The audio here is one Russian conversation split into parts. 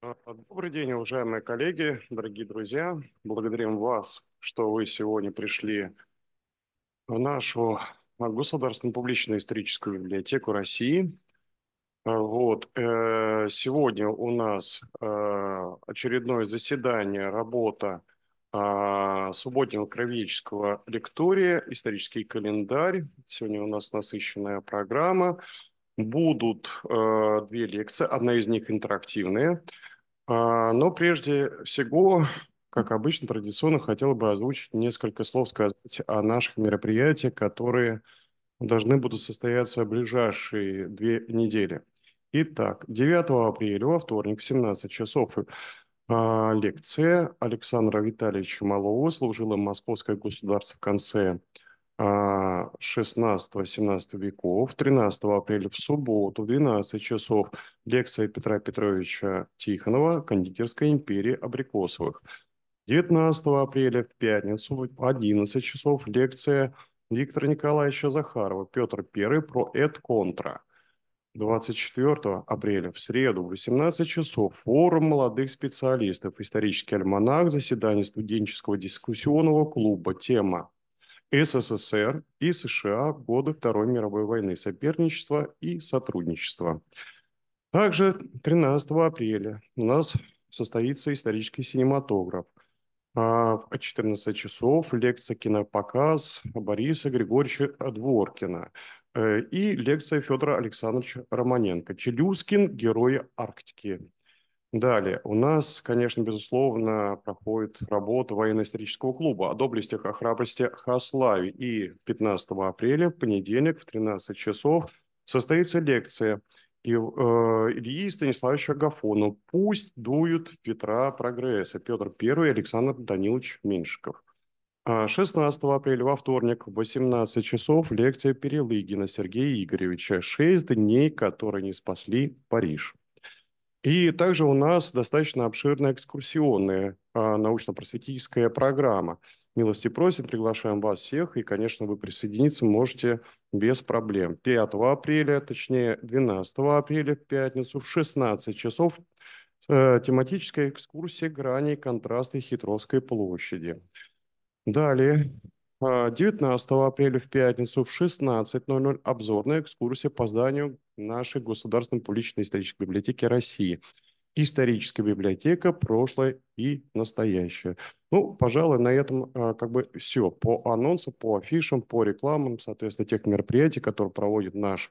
А, добрый день, уважаемые коллеги, дорогие друзья. Благодарим вас, что вы сегодня пришли в нашу Государственную публичную историческую библиотеку России. А, вот. Э, сегодня у нас э, очередное заседание, работа а, субботнего кровеческого лектория, исторический календарь. Сегодня у нас насыщенная программа. Будут э, две лекции, одна из них интерактивная – а, но прежде всего, как обычно, традиционно хотел бы озвучить несколько слов, сказать о наших мероприятиях, которые должны будут состояться в ближайшие две недели. Итак, 9 апреля во вторник в 17 часов а, лекция Александра Витальевича Малого служила Московское государство в конце 16-17 а, веков, 13 апреля в субботу в 12 часов лекция Петра Петровича Тихонова «Кондитерская империя абрикосовых». 19 апреля в пятницу в 11 часов лекция Виктора Николаевича Захарова «Петр I про Эд-Контра». 24 апреля в среду в 18 часов форум молодых специалистов «Исторический альманах», заседание студенческого дискуссионного клуба, тема СССР и США годы Второй мировой войны, соперничества и сотрудничества. Также 13 апреля у нас состоится исторический синематограф. А в 14 часов лекция «Кинопоказ» Бориса Григорьевича Дворкина э, и лекция Федора Александровича Романенко «Челюскин. Герои Арктики». Далее. У нас, конечно, безусловно, проходит работа военно-исторического клуба о доблести, о храбрости, о И 15 апреля, в понедельник, в 13 часов, состоится лекция э, Ильи Станиславовича Агафона «Пусть дуют Петра прогресса» Петр I и Александр Данилович Меньшиков. 16 а апреля во вторник в 18 часов лекция Перелыгина Сергея Игоревича «Шесть дней, которые не спасли Париж». И также у нас достаточно обширная экскурсионная а, научно-просветительская программа. Милости просим, приглашаем вас всех, и, конечно, вы присоединиться можете без проблем. 5 апреля, точнее 12 апреля в пятницу в 16 часов э, тематическая экскурсия «Грани контраста Хитровской площади. Далее, 19 а, апреля в пятницу в 16.00 обзорная экскурсия по зданию нашей государственной публичной исторической библиотеки России. Историческая библиотека, прошлое и настоящее. Ну, пожалуй, на этом а, как бы все по анонсу, по афишам, по рекламам, соответственно, тех мероприятий, которые проводит наш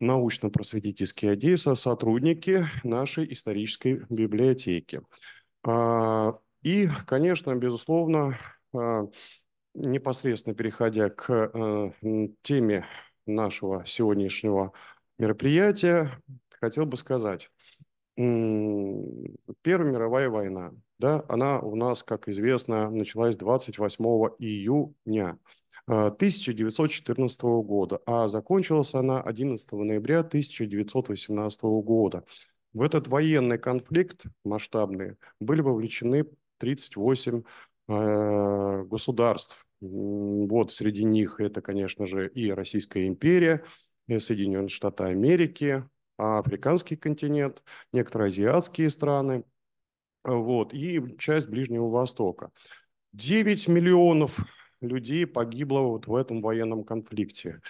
научно-просветительский Одесса, сотрудники нашей исторической библиотеки. А, и, конечно, безусловно, а, непосредственно переходя к э, теме нашего сегодняшнего мероприятие, хотел бы сказать. Первая мировая война, да, она у нас, как известно, началась 28 июня 1914 э, года, а закончилась она 11 ноября 1918 года. В этот военный конфликт масштабный были вовлечены 38 э, государств. Вот среди них это, конечно же, и Российская империя – Соединенные Штаты Америки, а, африканский континент, некоторые азиатские страны вот, и часть Ближнего Востока. 9 миллионов людей погибло вот в этом военном конфликте.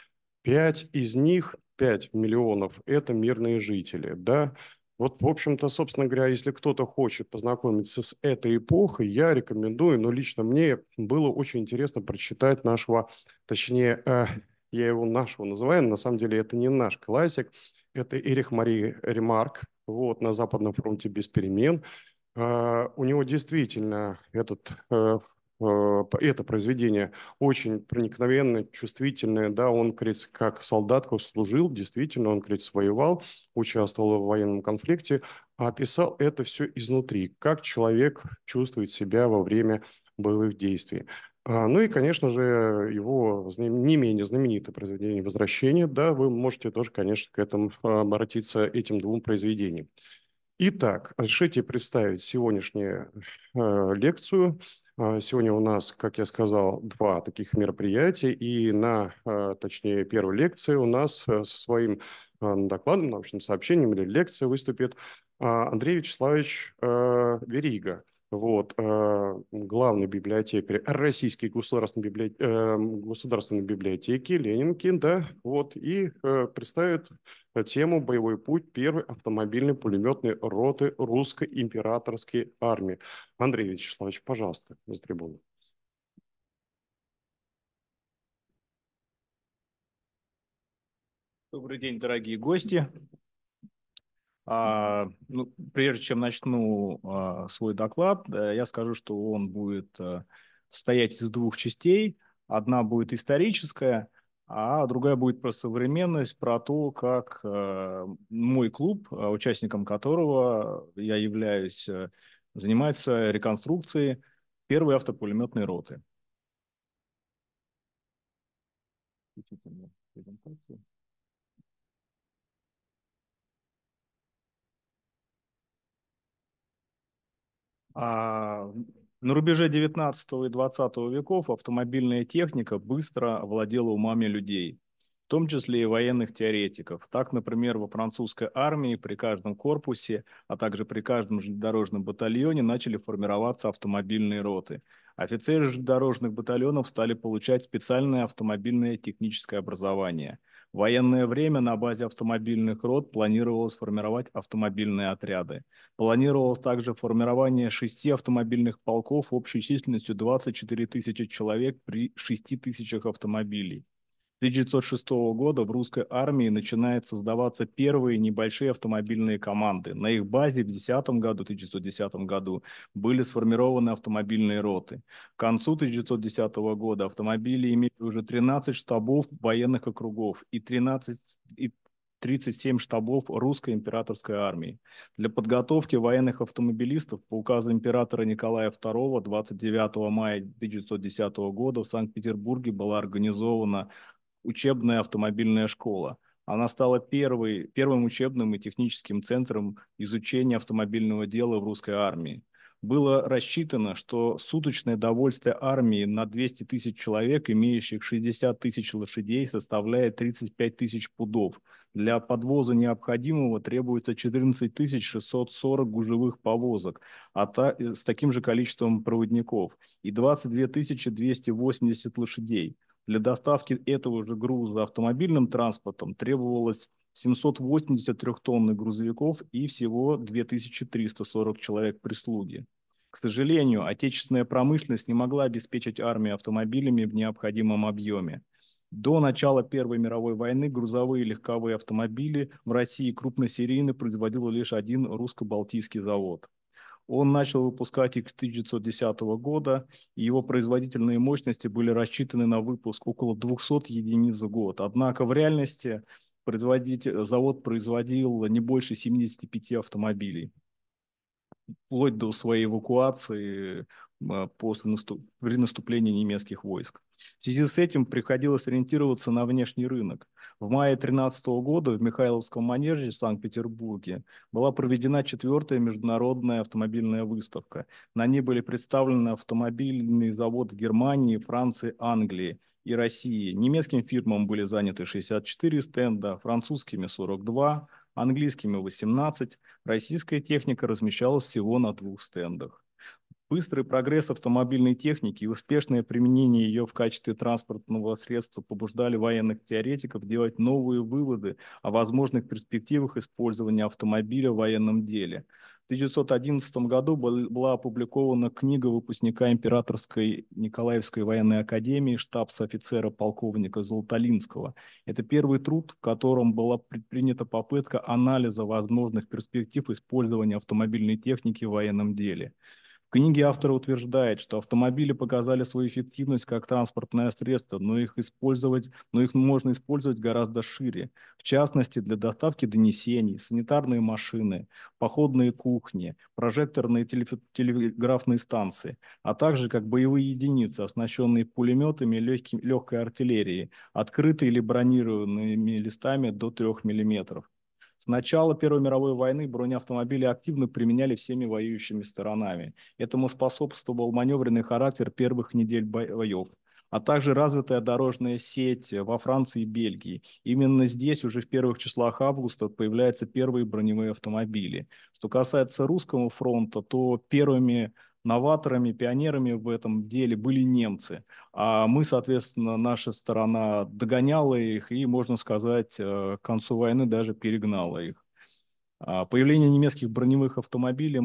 5 из них, 5 миллионов, это мирные жители. Да? Вот, в общем-то, собственно говоря, если кто-то хочет познакомиться с этой эпохой, я рекомендую, но лично мне было очень интересно прочитать нашего, точнее, э, я его нашего называю, на самом деле это не наш классик, это Эрих Мари Ремарк, вот, на Западном фронте без перемен. А, у него действительно этот э, э, это произведение очень проникновенное, чувствительное, да, он, говорит, как солдатку служил, действительно, он, говорит, воевал, участвовал в военном конфликте, а описал это все изнутри, как человек чувствует себя во время боевых действий. А, ну и, конечно же, его не менее знаменитое произведение «Возвращение». Да, вы можете тоже, конечно, к этому обратиться, этим двум произведениям. Итак, решите представить сегодняшнюю э, лекцию. А, сегодня у нас, как я сказал, два таких мероприятия, и на, а, точнее, первой лекции у нас э, со своим докладом, научным сообщением или лекцией выступит Андрей Вячеславович э, Верига – вот, э, главный библиотекарь Российской государственной, библиотеки, э, государственной библиотеки Ленинкин, да, вот, и э, представит тему «Боевой путь первой автомобильной пулеметной роты русской императорской армии». Андрей Вячеславович, пожалуйста, с трибуны. Добрый день, дорогие гости. А, ну, прежде чем начну а, свой доклад, э, я скажу, что он будет э, состоять из двух частей. Одна будет историческая, а другая будет про современность, про то, как а, мой клуб, участником которого я являюсь, занимается реконструкцией первой автопулеметной роты. Включите мне презентацию. А на рубеже 19 и 20 веков автомобильная техника быстро владела умами людей, в том числе и военных теоретиков. Так, например, во французской армии при каждом корпусе, а также при каждом железнодорожном батальоне начали формироваться автомобильные роты. Офицеры железнодорожных батальонов стали получать специальное автомобильное техническое образование – военное время на базе автомобильных рот планировалось формировать автомобильные отряды. Планировалось также формирование шести автомобильных полков общей численностью 24 тысячи человек при 6 тысячах автомобилей. 1906 года в русской армии начинают создаваться первые небольшие автомобильные команды. На их базе в 10 году, 1910 году были сформированы автомобильные роты. К концу 1910 года автомобили имели уже 13 штабов военных округов и 13, и 37 штабов русской императорской армии. Для подготовки военных автомобилистов по указу императора Николая II 29 мая 1910 года в Санкт-Петербурге была организована учебная автомобильная школа. Она стала первой, первым учебным и техническим центром изучения автомобильного дела в русской армии. Было рассчитано, что суточное довольствие армии на 200 тысяч человек, имеющих 60 тысяч лошадей, составляет 35 тысяч пудов. Для подвоза необходимого требуется 14 тысяч 640 гужевых повозок а та, э, с таким же количеством проводников и 22 280 лошадей. Для доставки этого же груза автомобильным транспортом требовалось 780 трехтонных грузовиков и всего 2340 человек прислуги. К сожалению, отечественная промышленность не могла обеспечить армию автомобилями в необходимом объеме. До начала Первой мировой войны грузовые и легковые автомобили в России крупносерийно производил лишь один русско-балтийский завод. Он начал выпускать их с 1910 года, и его производительные мощности были рассчитаны на выпуск около 200 единиц в год. Однако в реальности производитель, завод производил не больше 75 автомобилей вплоть до своей эвакуации э, после при наступлении немецких войск. В связи с этим приходилось ориентироваться на внешний рынок. В мае 2013 года в Михайловском манеже в Санкт-Петербурге была проведена четвертая международная автомобильная выставка. На ней были представлены автомобильные заводы Германии, Франции, Англии и России. Немецким фирмам были заняты 64 стенда, французскими 42, английскими 18. Российская техника размещалась всего на двух стендах. Быстрый прогресс автомобильной техники и успешное применение ее в качестве транспортного средства побуждали военных теоретиков делать новые выводы о возможных перспективах использования автомобиля в военном деле. В 1911 году была опубликована книга выпускника Императорской Николаевской военной академии штабс-офицера полковника Золотолинского. Это первый труд, в котором была предпринята попытка анализа возможных перспектив использования автомобильной техники в военном деле. В книге автор утверждает, что автомобили показали свою эффективность как транспортное средство, но их, использовать, но их можно использовать гораздо шире. В частности, для доставки донесений, санитарные машины, походные кухни, прожекторные телеграфные станции, а также как боевые единицы, оснащенные пулеметами и легкой артиллерией, открытые или бронированными листами до 3 миллиметров. С начала Первой мировой войны бронеавтомобили активно применяли всеми воюющими сторонами. Этому способствовал маневренный характер первых недель боев а также развитая дорожная сеть во Франции и Бельгии. Именно здесь уже в первых числах августа появляются первые броневые автомобили. Что касается русского фронта, то первыми новаторами, пионерами в этом деле были немцы. А мы, соответственно, наша сторона догоняла их и, можно сказать, э, к концу войны даже перегнала их. А появление немецких броневых автомобилей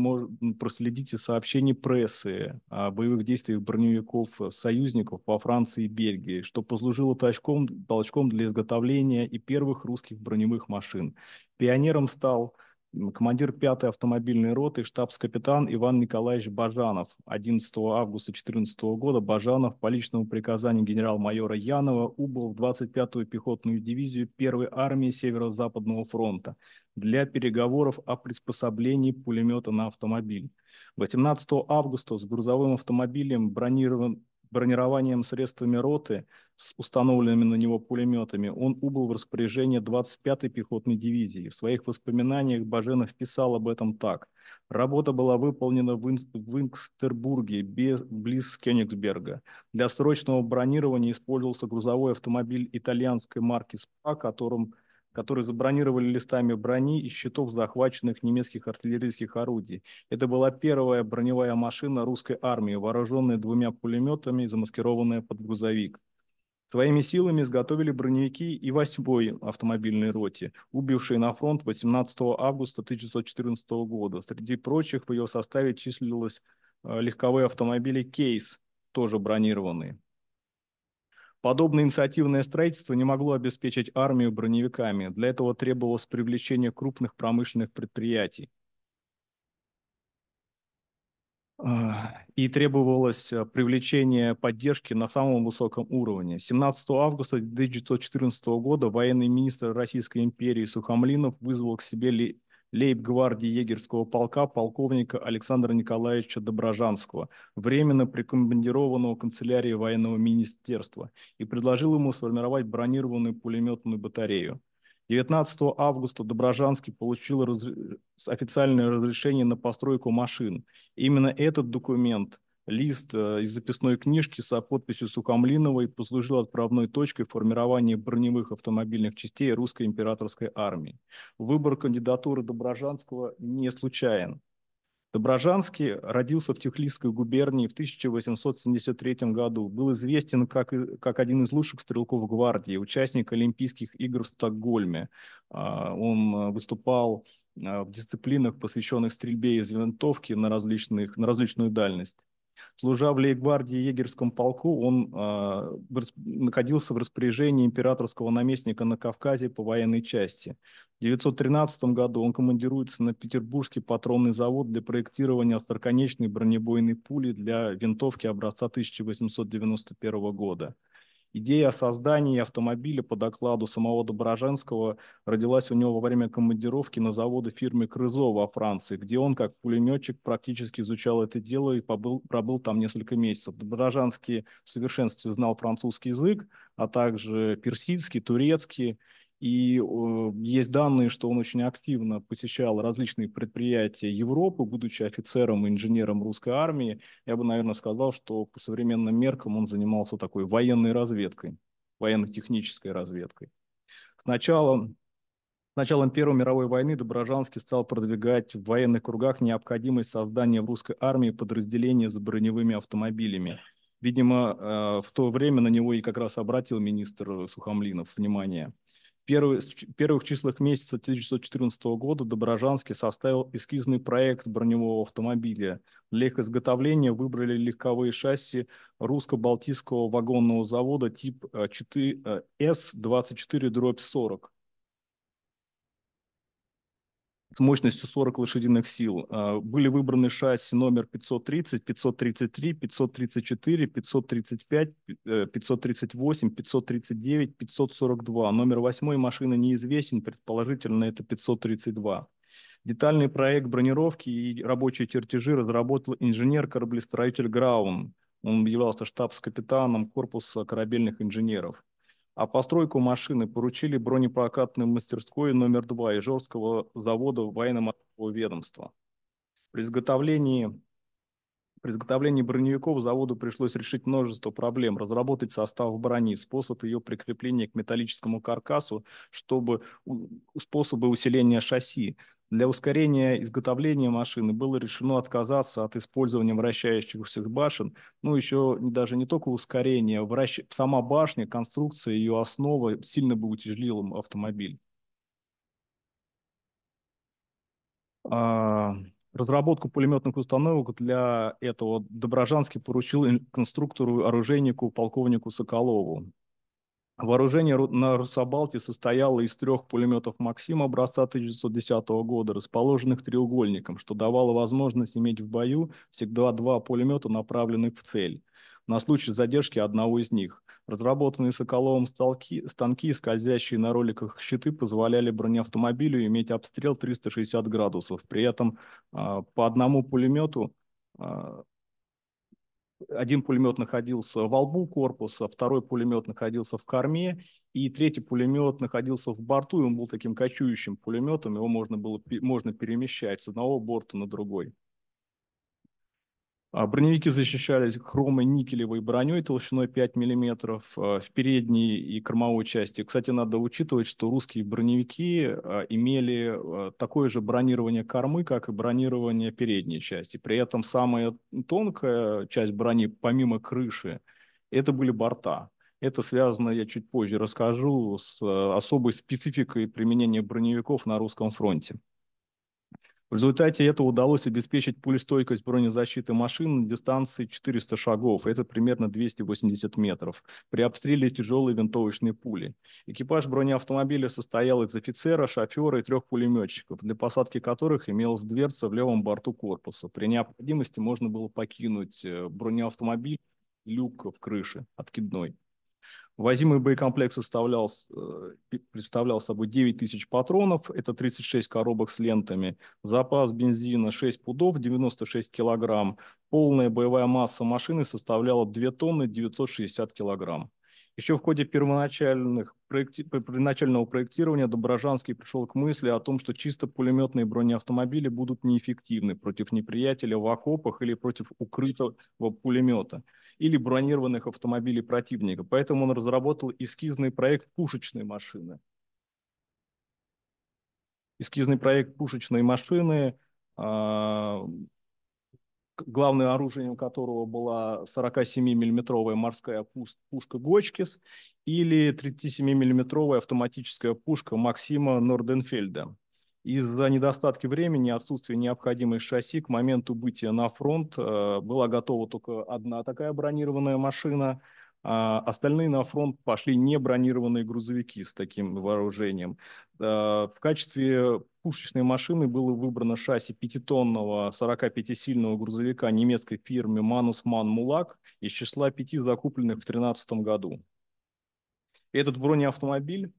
проследите сообщение прессы о боевых действиях броневиков э, союзников во Франции и Бельгии, что послужило толчком, толчком для изготовления и первых русских броневых машин. Пионером стал командир 5-й автомобильной роты, штабс-капитан Иван Николаевич Бажанов. 11 августа 2014 года Бажанов по личному приказанию генерал-майора Янова убыл в 25-ю пехотную дивизию 1-й армии Северо-Западного фронта для переговоров о приспособлении пулемета на автомобиль. 18 августа с грузовым автомобилем бронирован бронированием средствами роты с установленными на него пулеметами, он убыл в распоряжение 25-й пехотной дивизии. В своих воспоминаниях Баженов писал об этом так. Работа была выполнена в Инкстербурге без, близ Кёнигсберга. Для срочного бронирования использовался грузовой автомобиль итальянской марки «СПА», которым которые забронировали листами брони и щитов захваченных немецких артиллерийских орудий. Это была первая броневая машина русской армии, вооруженная двумя пулеметами, замаскированная под грузовик. Своими силами изготовили броневики и 8-й автомобильной роте, убившей на фронт 18 августа 1914 года. Среди прочих в ее составе числились э, легковые автомобили «Кейс», тоже бронированные. Подобное инициативное строительство не могло обеспечить армию броневиками. Для этого требовалось привлечение крупных промышленных предприятий. А, и требовалось э, привлечение поддержки на самом высоком уровне. 17 августа 1914 года военный министр Российской империи Сухомлинов вызвал к себе лейб-гвардии егерского полка полковника Александра Николаевича Доброжанского, временно прикомбандированного канцелярии военного министерства, и предложил ему сформировать бронированную пулеметную батарею. 19 августа Доброжанский получил раз... официальное разрешение на постройку машин. Именно этот документ Лист э, из записной книжки со подписью Сукомлиновой послужил отправной точкой формирования броневых автомобильных частей русской императорской армии. Выбор кандидатуры Доброжанского не случайен. Доброжанский родился в Тихлицкой губернии в 1873 году, был известен как, как один из лучших стрелков гвардии, участник Олимпийских игр в Стокгольме. А, он э, выступал э, в дисциплинах, посвященных стрельбе из винтовки на, различных, на различную дальность. Служа в лейб-гвардии егерском полку, он э, находился в распоряжении императорского наместника на Кавказе по военной части. В 1913 году он командируется на Петербургский патронный завод для проектирования остроконечной бронебойной пули для винтовки образца 1891 года. Идея о создании автомобиля по докладу самого Доброженского родилась у него во время командировки на заводы фирмы Крызо во Франции, где он как пулеметчик практически изучал это дело и побыл, пробыл там несколько месяцев. Доброжанский в совершенстве знал французский язык, а также персидский, турецкий и э, есть данные, что он очень активно посещал различные предприятия Европы, будучи офицером и инженером русской армии. Я бы, наверное, сказал, что по современным меркам он занимался такой военной разведкой, военно-технической разведкой. Сначала с началом Первой мировой войны Доброжанский стал продвигать в военных кругах необходимость создания в русской армии подразделения с броневыми автомобилями. Видимо, э, в то время на него и как раз обратил министр Сухомлинов внимание первый, в первых числах месяца 1914 года Доброжанский составил эскизный проект броневого автомобиля. Для их изготовления выбрали легковые шасси русско-балтийского вагонного завода тип S24-40. Э, с мощностью 40 лошадиных сил. А, были выбраны шасси номер 530, 533, 534, 535, 538, 539, 542. Номер восьмой машины неизвестен, предположительно это 532. Детальный проект бронировки и рабочие чертежи разработал инженер-кораблестроитель Граун. Он являлся штабс-капитаном корпуса корабельных инженеров а постройку машины поручили бронепрокатной мастерской номер 2 Ижорского завода военно-морского ведомства. При изготовлении, при изготовлении броневиков заводу пришлось решить множество проблем, разработать состав брони, способ ее прикрепления к металлическому каркасу, чтобы способы усиления шасси, для ускорения изготовления машины было решено отказаться от использования вращающихся башен. Ну, еще даже не только ускорение, вращ... сама башня, конструкция, ее основа сильно бы утяжелила автомобиль. А... Разработку пулеметных установок для этого Доброжанский поручил конструктору-оружейнику полковнику Соколову. Вооружение на Русабалте состояло из трех пулеметов «Максим» образца 1910 года, расположенных треугольником, что давало возможность иметь в бою всегда два пулемета, направленных в цель, на случай задержки одного из них. Разработанные Соколовым столки, станки, скользящие на роликах щиты, позволяли бронеавтомобилю иметь обстрел 360 градусов. При этом э, по одному пулемету а, один пулемет находился во лбу корпуса, второй пулемет находился в корме, и третий пулемет находился в борту, и он был таким кочующим пулеметом, его можно было можно перемещать с одного борта на другой. А броневики защищались хромой никелевой броней толщиной 5 мм э, в передней и кормовой части. Кстати, надо учитывать, что русские броневики э, имели э, такое же бронирование кормы, как и бронирование передней части. При этом самая тонкая часть брони, помимо крыши, это были борта. Это связано, я чуть позже расскажу, с особой спецификой применения броневиков на русском фронте. В результате этого удалось обеспечить пулестойкость бронезащиты машин на дистанции 400 шагов, это примерно 280 метров, при обстреле тяжелой винтовочной пули. Экипаж бронеавтомобиля состоял из офицера, шофера и трех пулеметчиков, для посадки которых имелась дверца в левом борту корпуса. При необходимости можно было покинуть э, бронеавтомобиль люк в крыше откидной. Возимый боекомплект составлял, э, представлял собой 9 тысяч патронов, это 36 коробок с лентами, запас бензина 6 пудов, 96 килограмм, полная боевая масса машины составляла 2 тонны 960 килограмм. Еще в ходе первоначальных первоначального проектирования Доброжанский пришел к мысли о том, что чисто пулеметные бронеавтомобили будут неэффективны против неприятеля в окопах или против укрытого пулемета или бронированных автомобилей противника. Поэтому он разработал эскизный проект пушечной машины. Эскизный проект пушечной машины а, главным оружием которого была 47-миллиметровая морская пушка Гочкис или 37-миллиметровая автоматическая пушка Максима Норденфельда. Из-за недостатки времени, и отсутствия необходимой шасси к моменту бытия на фронт э, была готова только одна такая бронированная машина – а остальные на фронт пошли не бронированные грузовики с таким вооружением. А, в качестве пушечной машины было выбрано шасси пятитонного 45-сильного грузовика немецкой фирмы «Манусман Мулак» из числа пяти закупленных в 2013 году. Этот бронеавтомобиль,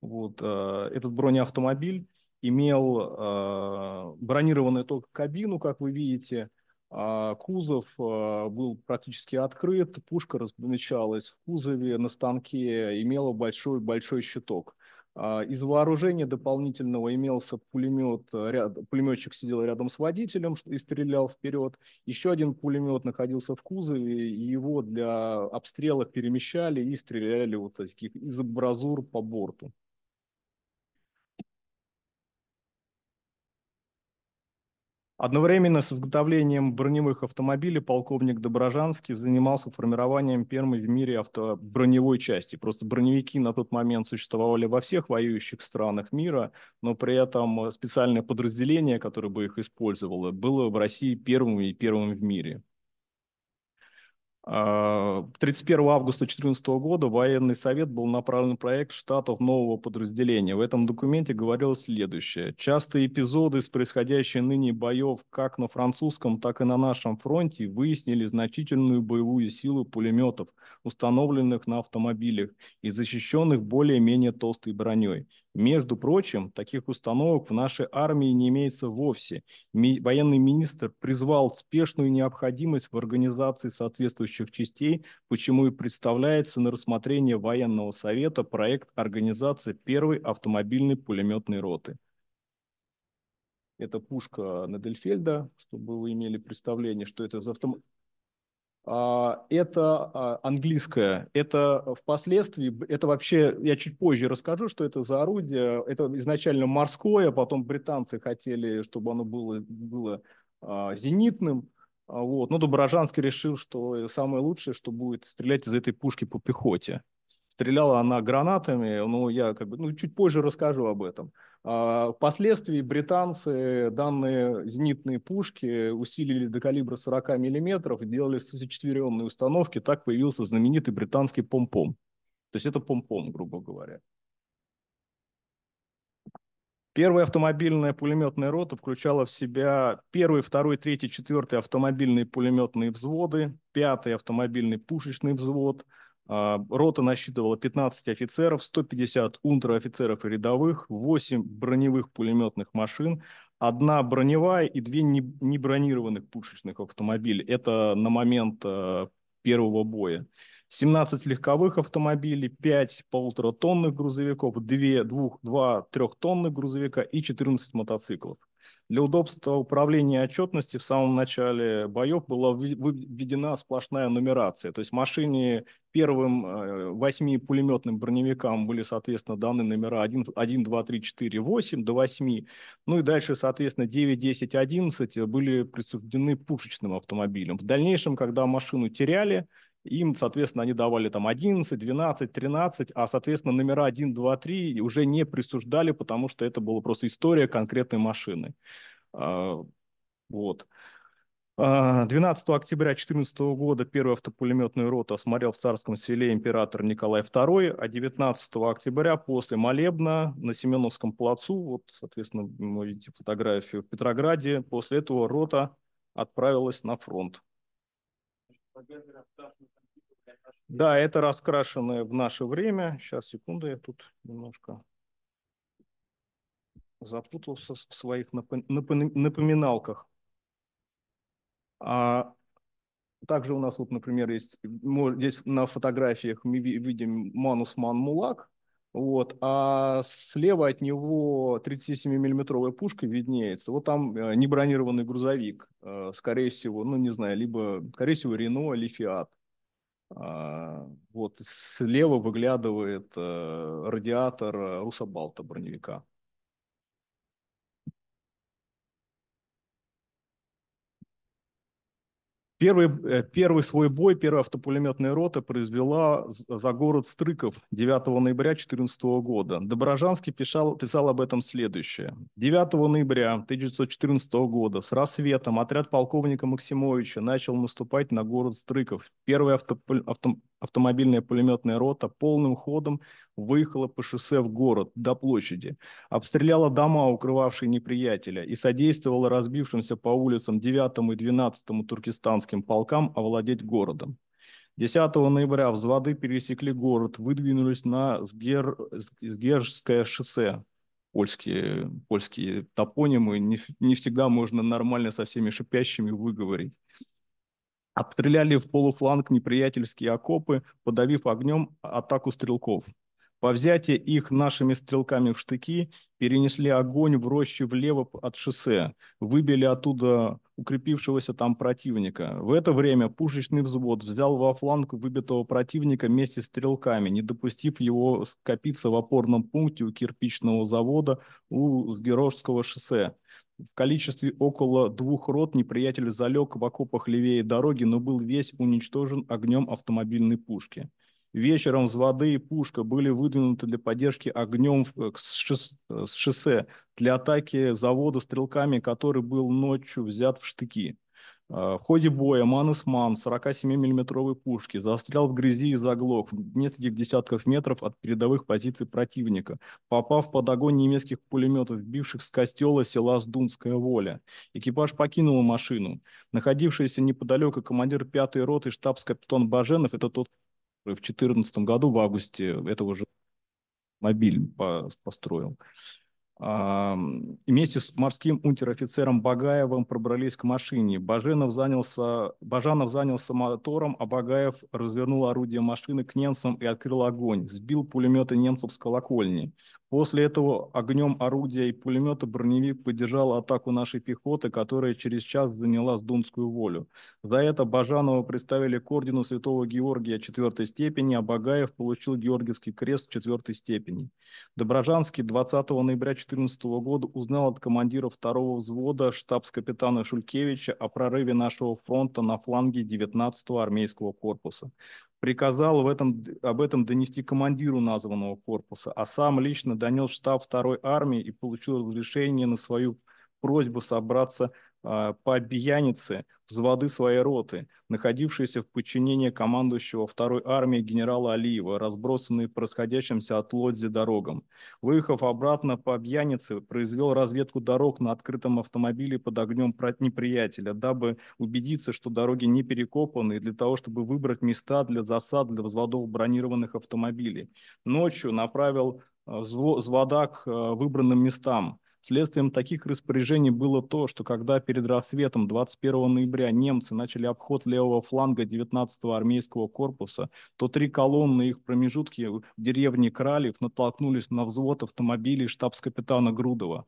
вот, а, этот бронеавтомобиль имел а, бронированную только кабину, как вы видите, а, кузов а, был практически открыт, пушка размечалась в кузове на станке, имела большой-большой щиток. А, из вооружения дополнительного имелся пулемет, ряд, пулеметчик сидел рядом с водителем и стрелял вперед. Еще один пулемет находился в кузове, его для обстрела перемещали и стреляли вот таких из абразур по борту. Одновременно с изготовлением броневых автомобилей полковник Доброжанский занимался формированием первой в мире броневой части. Просто броневики на тот момент существовали во всех воюющих странах мира, но при этом э, специальное подразделение, которое бы их использовало, было в России первым и первым в мире. 31 а, августа 2014 года военный совет был направлен проект штатов нового подразделения. В этом документе говорилось следующее. Частые эпизоды с происходящей ныне боев как на французском, так и на нашем фронте выяснили значительную боевую силу пулеметов, установленных на автомобилях и защищенных более-менее толстой броней. Между прочим, таких установок в нашей армии не имеется вовсе. Ми военный министр призвал спешную необходимость в организации соответствующих частей, почему и представляется на рассмотрение военного совета проект организации первой автомобильной пулеметной роты. Это пушка Недельфельда, чтобы вы имели представление, что это за автомобиль. А, это а, английское. это а, впоследствии, это вообще, я чуть позже расскажу, что это за орудие, это изначально морское, потом британцы хотели, чтобы оно было, было зенитным, вот. но Доброжанский решил, что самое лучшее, что будет стрелять из этой пушки по пехоте. Стреляла она гранатами, ну, я как бы, ну, чуть позже расскажу об этом. А, впоследствии британцы данные зенитные пушки усилили до калибра 40 мм, делали сочетверенные установки, так появился знаменитый британский помпом. То есть это помпом, грубо говоря. Первая автомобильная пулеметная рота включала в себя первый, второй, третий, четвертый автомобильные пулеметные взводы, пятый автомобильный пушечный взвод – а, рота насчитывала 15 офицеров, 150 унтер-офицеров и рядовых, 8 броневых пулеметных машин, одна броневая и две небронированных пушечных автомобиля. Это на момент э, первого боя. 17 легковых автомобилей, 5 полуторатонных грузовиков, 2, 2, 3 тонных грузовика и 14 мотоциклов. Для удобства управления отчетности в самом начале боев была введена сплошная нумерация. То есть машине первым э, восьми пулеметным броневикам были, соответственно, даны номера 1, 1, 2, 3, 4, 8 до 8. Ну и дальше, соответственно, 9, 10, 11 были присуждены пушечным автомобилям. В дальнейшем, когда машину теряли, им, соответственно, они давали там 11, 12, 13, а, соответственно, номера 1, 2, 3 уже не присуждали, потому что это была просто история конкретной машины. А, вот. 12 а, октября 2014 года первую автопулеметную роту осмотрел в Царском селе император Николай II, а 19 октября после молебна на Семеновском плацу, вот, соответственно, вы видите фотографию в Петрограде, после этого рота отправилась на фронт. Да, это раскрашенное в наше время. Сейчас, секунду, я тут немножко запутался в своих напоминалках. А также у нас вот, например, есть, здесь на фотографиях мы видим Манус Манмулак, вот, а слева от него 37-миллиметровая пушка виднеется. Вот там э, небронированный грузовик, э, скорее всего, ну не знаю, либо, скорее всего, Рено или Фиат. А, вот слева выглядывает э, радиатор э, Русабалта броневика. Первый, э, первый свой бой, первая автопулеметная рота произвела за город Стрыков 9 ноября 2014 года. Доброжанский писал, писал об этом следующее. 9 ноября 1914 года с рассветом отряд полковника Максимовича начал наступать на город Стрыков. Первая автопу, авто, автомобильная пулеметная рота полным ходом выехала по шоссе в город до площади, обстреляла дома, укрывавшие неприятеля, и содействовала разбившимся по улицам 9 и 12 туркестанским полкам овладеть городом. 10 ноября взводы пересекли город, выдвинулись на Сгер... Сгержское шоссе. Польские, польские топонимы не, не всегда можно нормально со всеми шипящими выговорить. Обстреляли в полуфланг неприятельские окопы, подавив огнем атаку стрелков. По взятии их нашими стрелками в штыки перенесли огонь в рощу влево от шоссе, выбили оттуда укрепившегося там противника. В это время пушечный взвод взял во фланг выбитого противника вместе с стрелками, не допустив его скопиться в опорном пункте у кирпичного завода у Сгерожского шоссе. В количестве около двух рот неприятель залег в окопах левее дороги, но был весь уничтожен огнем автомобильной пушки. Вечером взводы и пушка были выдвинуты для поддержки огнем э, э, с шоссе для атаки завода стрелками, который был ночью взят в штыки. Э, в ходе боя Манесман 47 миллиметровой пушки застрял в грязи и заглох в нескольких десятках метров от передовых позиций противника, попав под огонь немецких пулеметов, бивших с костела села Сдунская воля. Экипаж покинул машину. Находившийся неподалеку командир 5-й роты штабс-капитан Баженов, это тот в 2014 году, в августе этого же мобиль построил. А, и вместе с морским унтер-офицером Багаевым пробрались к машине. Баженов занялся, Бажанов занялся мотором, а Багаев развернул орудие машины к немцам и открыл огонь. Сбил пулеметы немцев с колокольни. После этого огнем орудия и пулемета броневик поддержал атаку нашей пехоты, которая через час заняла Сдунскую волю. За это Бажанова представили к ордену Святого Георгия четвертой степени, а Багаев получил Георгиевский крест четвертой степени. Доброжанский 20 ноября 2014 года узнал от командира второго взвода штабс-капитана Шулькевича о прорыве нашего фронта на фланге 19-го армейского корпуса приказал в этом, об этом донести командиру названного корпуса, а сам лично донес штаб второй армии и получил разрешение на свою просьбу собраться э, по пьянице взводы своей роты, находившиеся в подчинении командующего второй армии генерала Алиева, разбросанные происходящимся от Лодзи дорогам. Выехав обратно по Обьянице, произвел разведку дорог на открытом автомобиле под огнем неприятеля, дабы убедиться, что дороги не перекопаны, и для того, чтобы выбрать места для засад для взводов бронированных автомобилей. Ночью направил Э, злодак э, выбранным местам. Следствием таких распоряжений было то, что когда перед рассветом 21 ноября немцы начали обход левого фланга 19-го армейского корпуса, то три колонны их промежутки в деревне Кралев натолкнулись на взвод автомобилей штабс-капитана Грудова.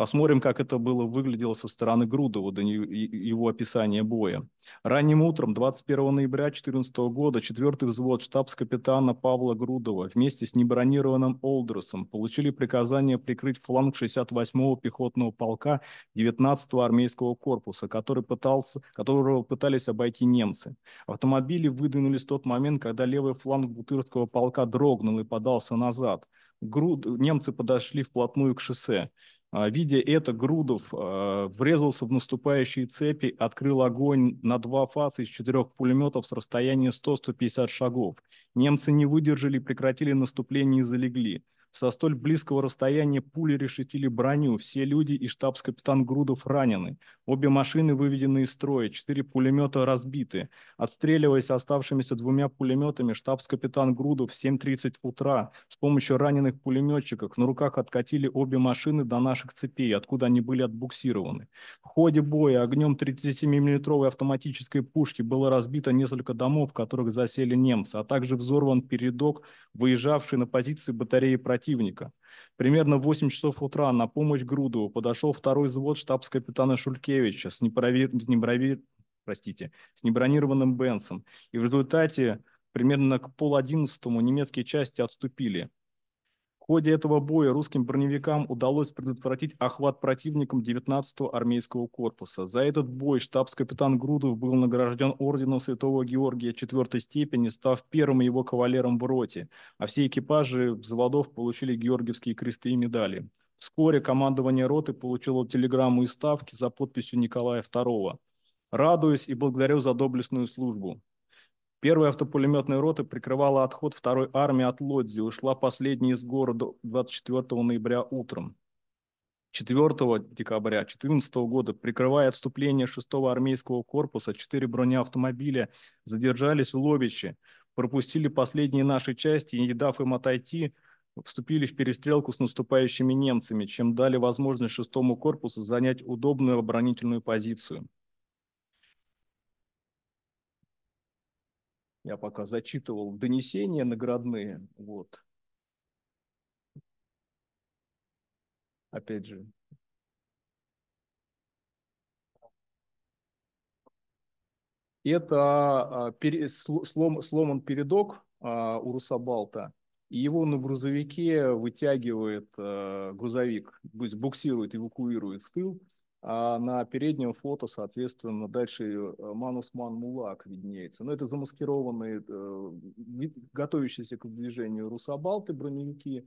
Посмотрим, как это было выглядело со стороны Грудова до его описания боя. Ранним утром 21 ноября 2014 года четвертый взвод штабс-капитана Павла Грудова вместе с небронированным Олдросом получили приказание прикрыть фланг 68-го пехотного полка 19-го армейского корпуса, который пытался, которого пытались обойти немцы. Автомобили выдвинулись в тот момент, когда левый фланг Бутырского полка дрогнул и подался назад. Груд... Немцы подошли вплотную к шоссе. А, Видя это, Грудов а, врезался в наступающие цепи, открыл огонь на два фаса из четырех пулеметов с расстояния 100-150 шагов. Немцы не выдержали, прекратили наступление и залегли. Со столь близкого расстояния пули решетили броню, все люди и штабс-капитан Грудов ранены. Обе машины выведены из строя, четыре пулемета разбиты. Отстреливаясь оставшимися двумя пулеметами, штабс-капитан Грудов в 7.30 утра с помощью раненых пулеметчиков на руках откатили обе машины до наших цепей, откуда они были отбуксированы. В ходе боя огнем 37-мм автоматической пушки было разбито несколько домов, в которых засели немцы, а также взорван передок, выезжавший на позиции батареи противника противника. Примерно в 8 часов утра на помощь Грудову подошел второй взвод штабс-капитана Шулькевича с, непрови... с, неброви... Простите, с небронированным Бенсом, и в результате примерно к пол одиннадцатому немецкие части отступили. В ходе этого боя русским броневикам удалось предотвратить охват противником 19-го армейского корпуса. За этот бой штабс-капитан Грудов был награжден орденом Святого Георгия 4 степени, став первым его кавалером в роте, а все экипажи взводов получили георгиевские кресты и медали. Вскоре командование роты получило телеграмму из Ставки за подписью Николая II. «Радуюсь и благодарю за доблестную службу. Первая автопулеметная рота прикрывала отход второй армии от Лодзи, ушла последней из города 24 ноября утром. 4 декабря 2014 года, прикрывая отступление 6-го армейского корпуса, четыре бронеавтомобиля задержались в Ловиче, пропустили последние наши части и, не дав им отойти, вступили в перестрелку с наступающими немцами, чем дали возможность 6-му корпусу занять удобную оборонительную позицию. Я пока зачитывал донесения наградные. Вот. Опять же. Это а, слом, сломан передок а, у Русабалта, и его на грузовике вытягивает а, грузовик, буксирует, эвакуирует в тыл а на переднем фото, соответственно, дальше э, Манусман Мулак виднеется. Но ну, это замаскированные, э, готовящиеся к движению русабалты, броневики.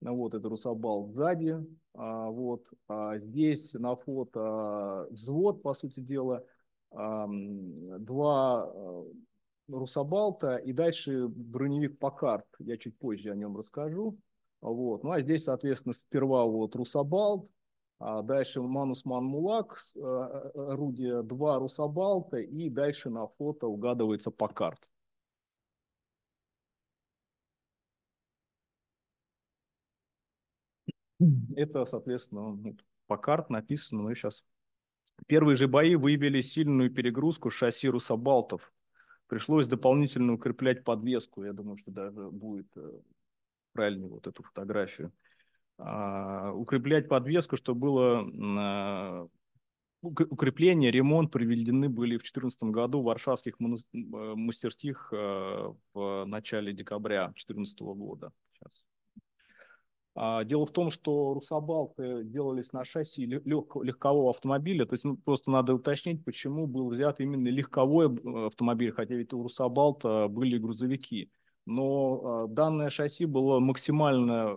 Вот это русабал сзади. А, вот. А здесь на фото взвод, по сути дела, а, два э, русабалта и дальше броневик Покарт. Я чуть позже о нем расскажу. Вот. Ну а здесь, соответственно, сперва вот русабалт, а Дальше Манусман Мулак, э, э, орудие 2 Русабалта, и дальше на фото угадывается по карте. Это, соответственно, по карт написано, но сейчас. Первые же бои выявили сильную перегрузку шасси русабалтов. Пришлось дополнительно укреплять подвеску. Я думаю, что даже будет э, правильнее вот эту фотографию. А, укреплять подвеску, чтобы было а, укрепление, ремонт проведены были в 2014 году в варшавских а, мастерских в начале декабря 2014 года. Сейчас. Дело в том, что русобалты делались на шасси легкового автомобиля, то есть ну, просто надо уточнить, почему был взят именно легковой э, автомобиль, хотя ведь у русобалта были грузовики. Но данное шасси было максимально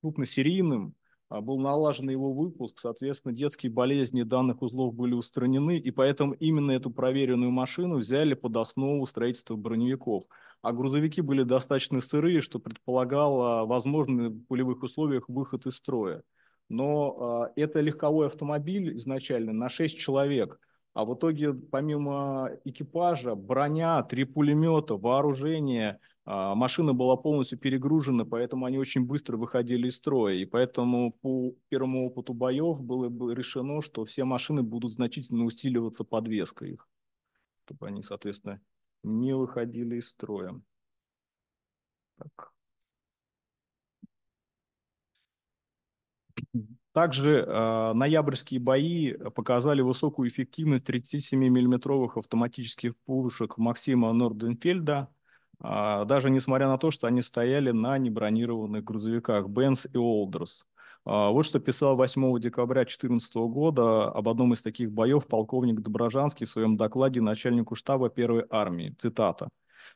крупносерийным, а, был налажен его выпуск, соответственно, детские болезни данных узлов были устранены, и поэтому именно эту проверенную машину взяли под основу строительства броневиков. А грузовики были достаточно сырые, что предполагало возможный в полевых условиях выход из строя. Но э, это легковой автомобиль изначально на 6 человек, а в итоге помимо экипажа броня, три пулемета, вооружение – а, машина была полностью перегружена, поэтому они очень быстро выходили из строя. И поэтому по первому опыту боев было решено, что все машины будут значительно усиливаться подвеской их, чтобы они, соответственно, не выходили из строя. Так. Также э, ноябрьские бои показали высокую эффективность 37 миллиметровых автоматических пушек Максима Норденфельда – а, даже несмотря на то, что они стояли на небронированных грузовиках «Бенц» и «Олдерс». А, вот что писал 8 декабря 2014 года об одном из таких боев полковник Доброжанский в своем докладе начальнику штаба Первой армии. Цитата.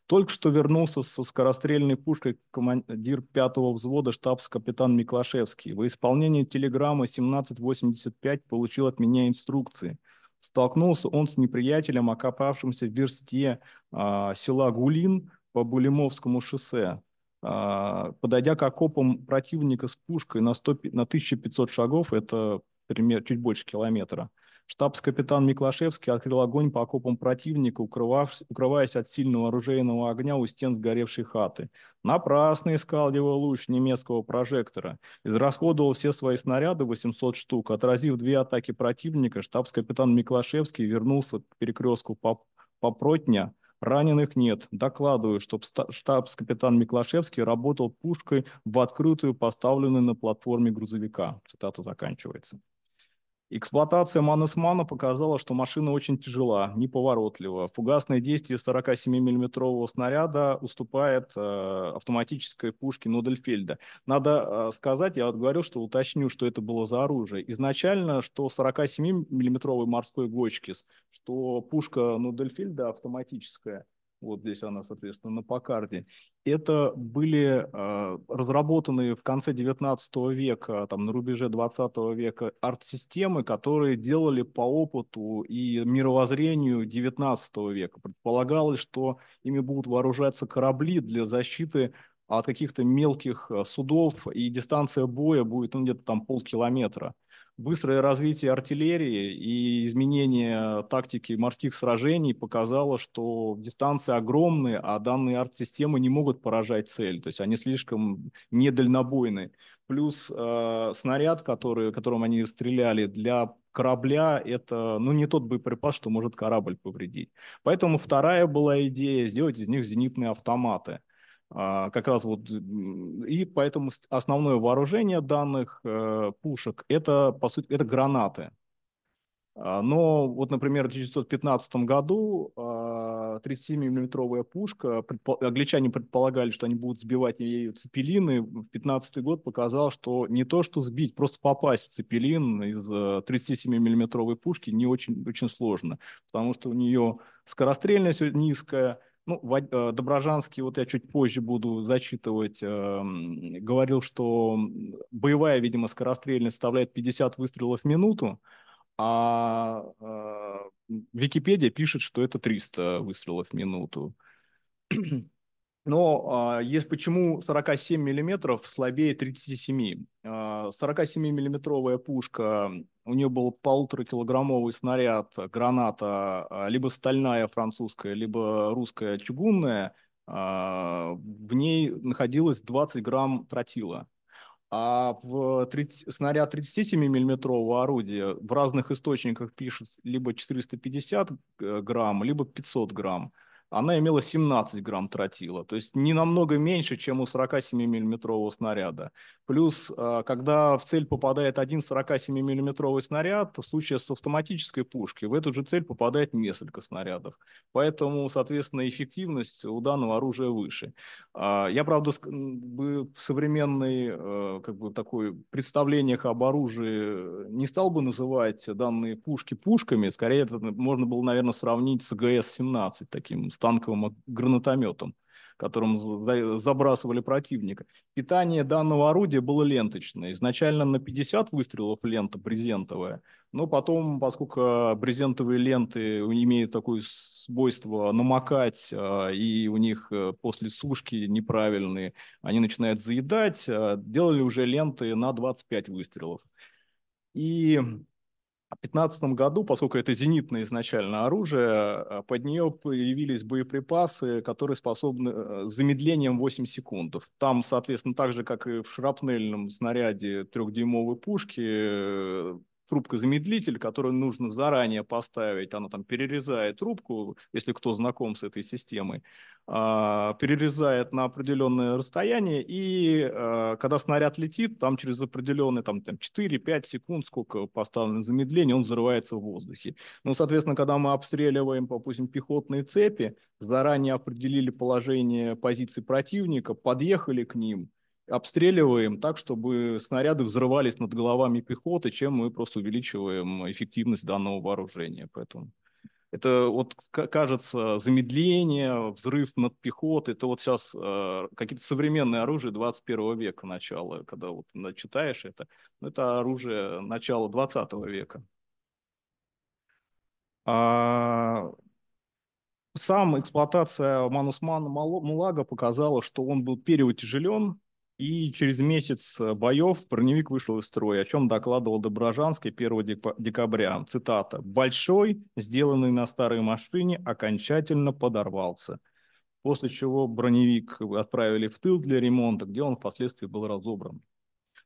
Только что вернулся со скорострельной пушкой командир пятого взвода штабс-капитан Миклашевский. Во исполнение телеграммы 1785 получил от меня инструкции. Столкнулся он с неприятелем, окопавшимся в версте э, села Гулин, по Булимовскому шоссе, а, подойдя к окопам противника с пушкой на, 100, на 1500 шагов, это пример, чуть больше километра, штабс-капитан Миклашевский открыл огонь по окопам противника, укрываясь от сильного оружейного огня у стен сгоревшей хаты. Напрасно искал его луч немецкого прожектора. Израсходовал все свои снаряды, 800 штук. Отразив две атаки противника, штабс-капитан Миклашевский вернулся к перекрестку по Попротня, Раненых нет. Докладываю, что штабс-капитан Миклашевский работал пушкой в открытую, поставленную на платформе грузовика. Цитата заканчивается. Эксплуатация Манесмана показала, что машина очень тяжела, неповоротлива. Фугасное действие 47 миллиметрового снаряда уступает э, автоматической пушке Нудельфельда. Надо э, сказать, я вот говорил, что уточню, что это было за оружие. Изначально, что 47 миллиметровый морской гочкис, что пушка Нудельфельда автоматическая, вот здесь она, соответственно, на Покарде, это были э, разработанные в конце 19 века, там, на рубеже 20 века арт-системы, которые делали по опыту и мировоззрению 19 века. Предполагалось, что ими будут вооружаться корабли для защиты от каких-то мелких а, судов, и дистанция боя будет ну, где-то там полкилометра быстрое развитие артиллерии и изменение тактики морских сражений показало, что дистанции огромные, а данные арт-системы не могут поражать цель, то есть они слишком недальнобойны. Плюс э, снаряд, который, которым они стреляли, для корабля это ну, не тот боеприпас, что может корабль повредить. Поэтому вторая была идея сделать из них зенитные автоматы – а, как раз вот и поэтому основное вооружение данных э, пушек это по сути это гранаты. А, но вот, например, в 1915 году 37-миллиметровая а, пушка, предпо... англичане предполагали, что они будут сбивать ею цепелины, в 15 год показал, что не то что сбить, просто попасть в цепелин из 37-миллиметровой э, пушки не очень, очень сложно, потому что у нее скорострельность низкая, ну, э, Доброжанский, вот я чуть позже буду зачитывать, эм, говорил, что боевая, видимо, скорострельность составляет 50 выстрелов в минуту, а э, Википедия пишет, что это 300 выстрелов в минуту. Но э, есть почему 47 миллиметров слабее 37. Э, 47-миллиметровая пушка, у нее был полуторакилограммовый снаряд, граната, э, либо стальная французская, либо русская чугунная. Э, в ней находилось 20 грамм тротила. А в 30, снаряд 37-миллиметрового орудия в разных источниках пишут либо 450 э, грамм, либо 500 грамм она имела 17 грамм тротила, то есть не намного меньше, чем у 47-миллиметрового снаряда. Плюс, а, когда в цель попадает один 47-миллиметровый снаряд, в случае с автоматической пушкой, в эту же цель попадает несколько снарядов. Поэтому, соответственно, эффективность у данного оружия выше. А, я, правда, бы современный а, как бы, такой представлениях об оружии не стал бы называть данные пушки пушками, скорее это можно было, наверное, сравнить с ГС-17 таким танковым гранатометом, которым забрасывали противника. Питание данного орудия было ленточное. Изначально на 50 выстрелов лента брезентовая, но потом, поскольку а, брезентовые ленты имеют такое свойство намокать, а, и у них э, после сушки неправильные, они начинают заедать, а, делали уже ленты на 25 выстрелов. И 2015 году, поскольку это зенитное изначально оружие, э, под нее появились боеприпасы, которые способны э, с замедлением 8 секунд. Там, соответственно, так же, как и в шрапнельном снаряде трехдюймовой пушки, э, трубка-замедлитель, который нужно заранее поставить, она там перерезает трубку, если кто знаком с этой системой, а, перерезает на определенное расстояние, и а, когда снаряд летит, там через определенные там, там 4-5 секунд, сколько поставлено замедление, он взрывается в воздухе. Ну, соответственно, когда мы обстреливаем, допустим, пехотные цепи, заранее определили положение позиции противника, подъехали к ним – обстреливаем так, чтобы снаряды взрывались над головами пехоты, чем мы просто увеличиваем эффективность данного вооружения. Поэтому это вот кажется замедление, взрыв над пехотой. Это вот сейчас э, какие-то современные оружия 21 века начала, когда вот читаешь это. но ну, Это оружие начала 20 века. А... Сам эксплуатация Манусмана Мулага показала, что он был переутяжелен, и через месяц э, боев броневик вышел из строя, о чем докладывал Доброжанский 1 декабря. Цитата. «Большой, сделанный на старой машине, окончательно подорвался». После чего броневик отправили в тыл для ремонта, где он впоследствии был разобран.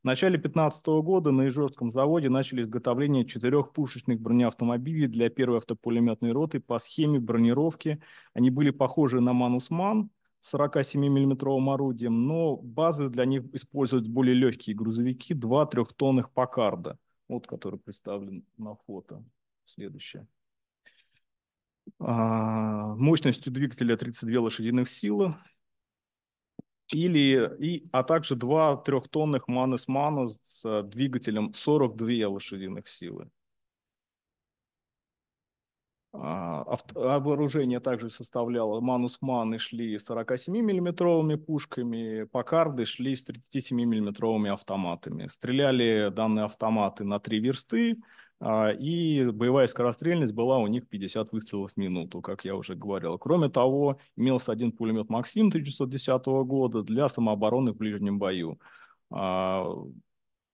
В начале 2015 года на Ижорском заводе начали изготовление четырех пушечных бронеавтомобилей для первой автопулеметной роты по схеме бронировки. Они были похожи на «Манусман», 47-миллиметровым орудием, но базы для них используют более легкие грузовики, 2-3 тонных Пакарда, вот который представлен на фото. Следующее. А, мощностью двигателя 32 лошадиных силы, или, и, а также два трехтонных Манес Мана с двигателем 42 лошадиных силы. А, а вооружение также составляло манус-маны шли 47-миллиметровыми пушками, покарды шли с 37-миллиметровыми автоматами. Стреляли данные автоматы на три версты, а, и боевая скорострельность была у них 50 выстрелов в минуту, как я уже говорил. Кроме того, имелся один пулемет «Максим» 1910 года для самообороны в ближнем бою.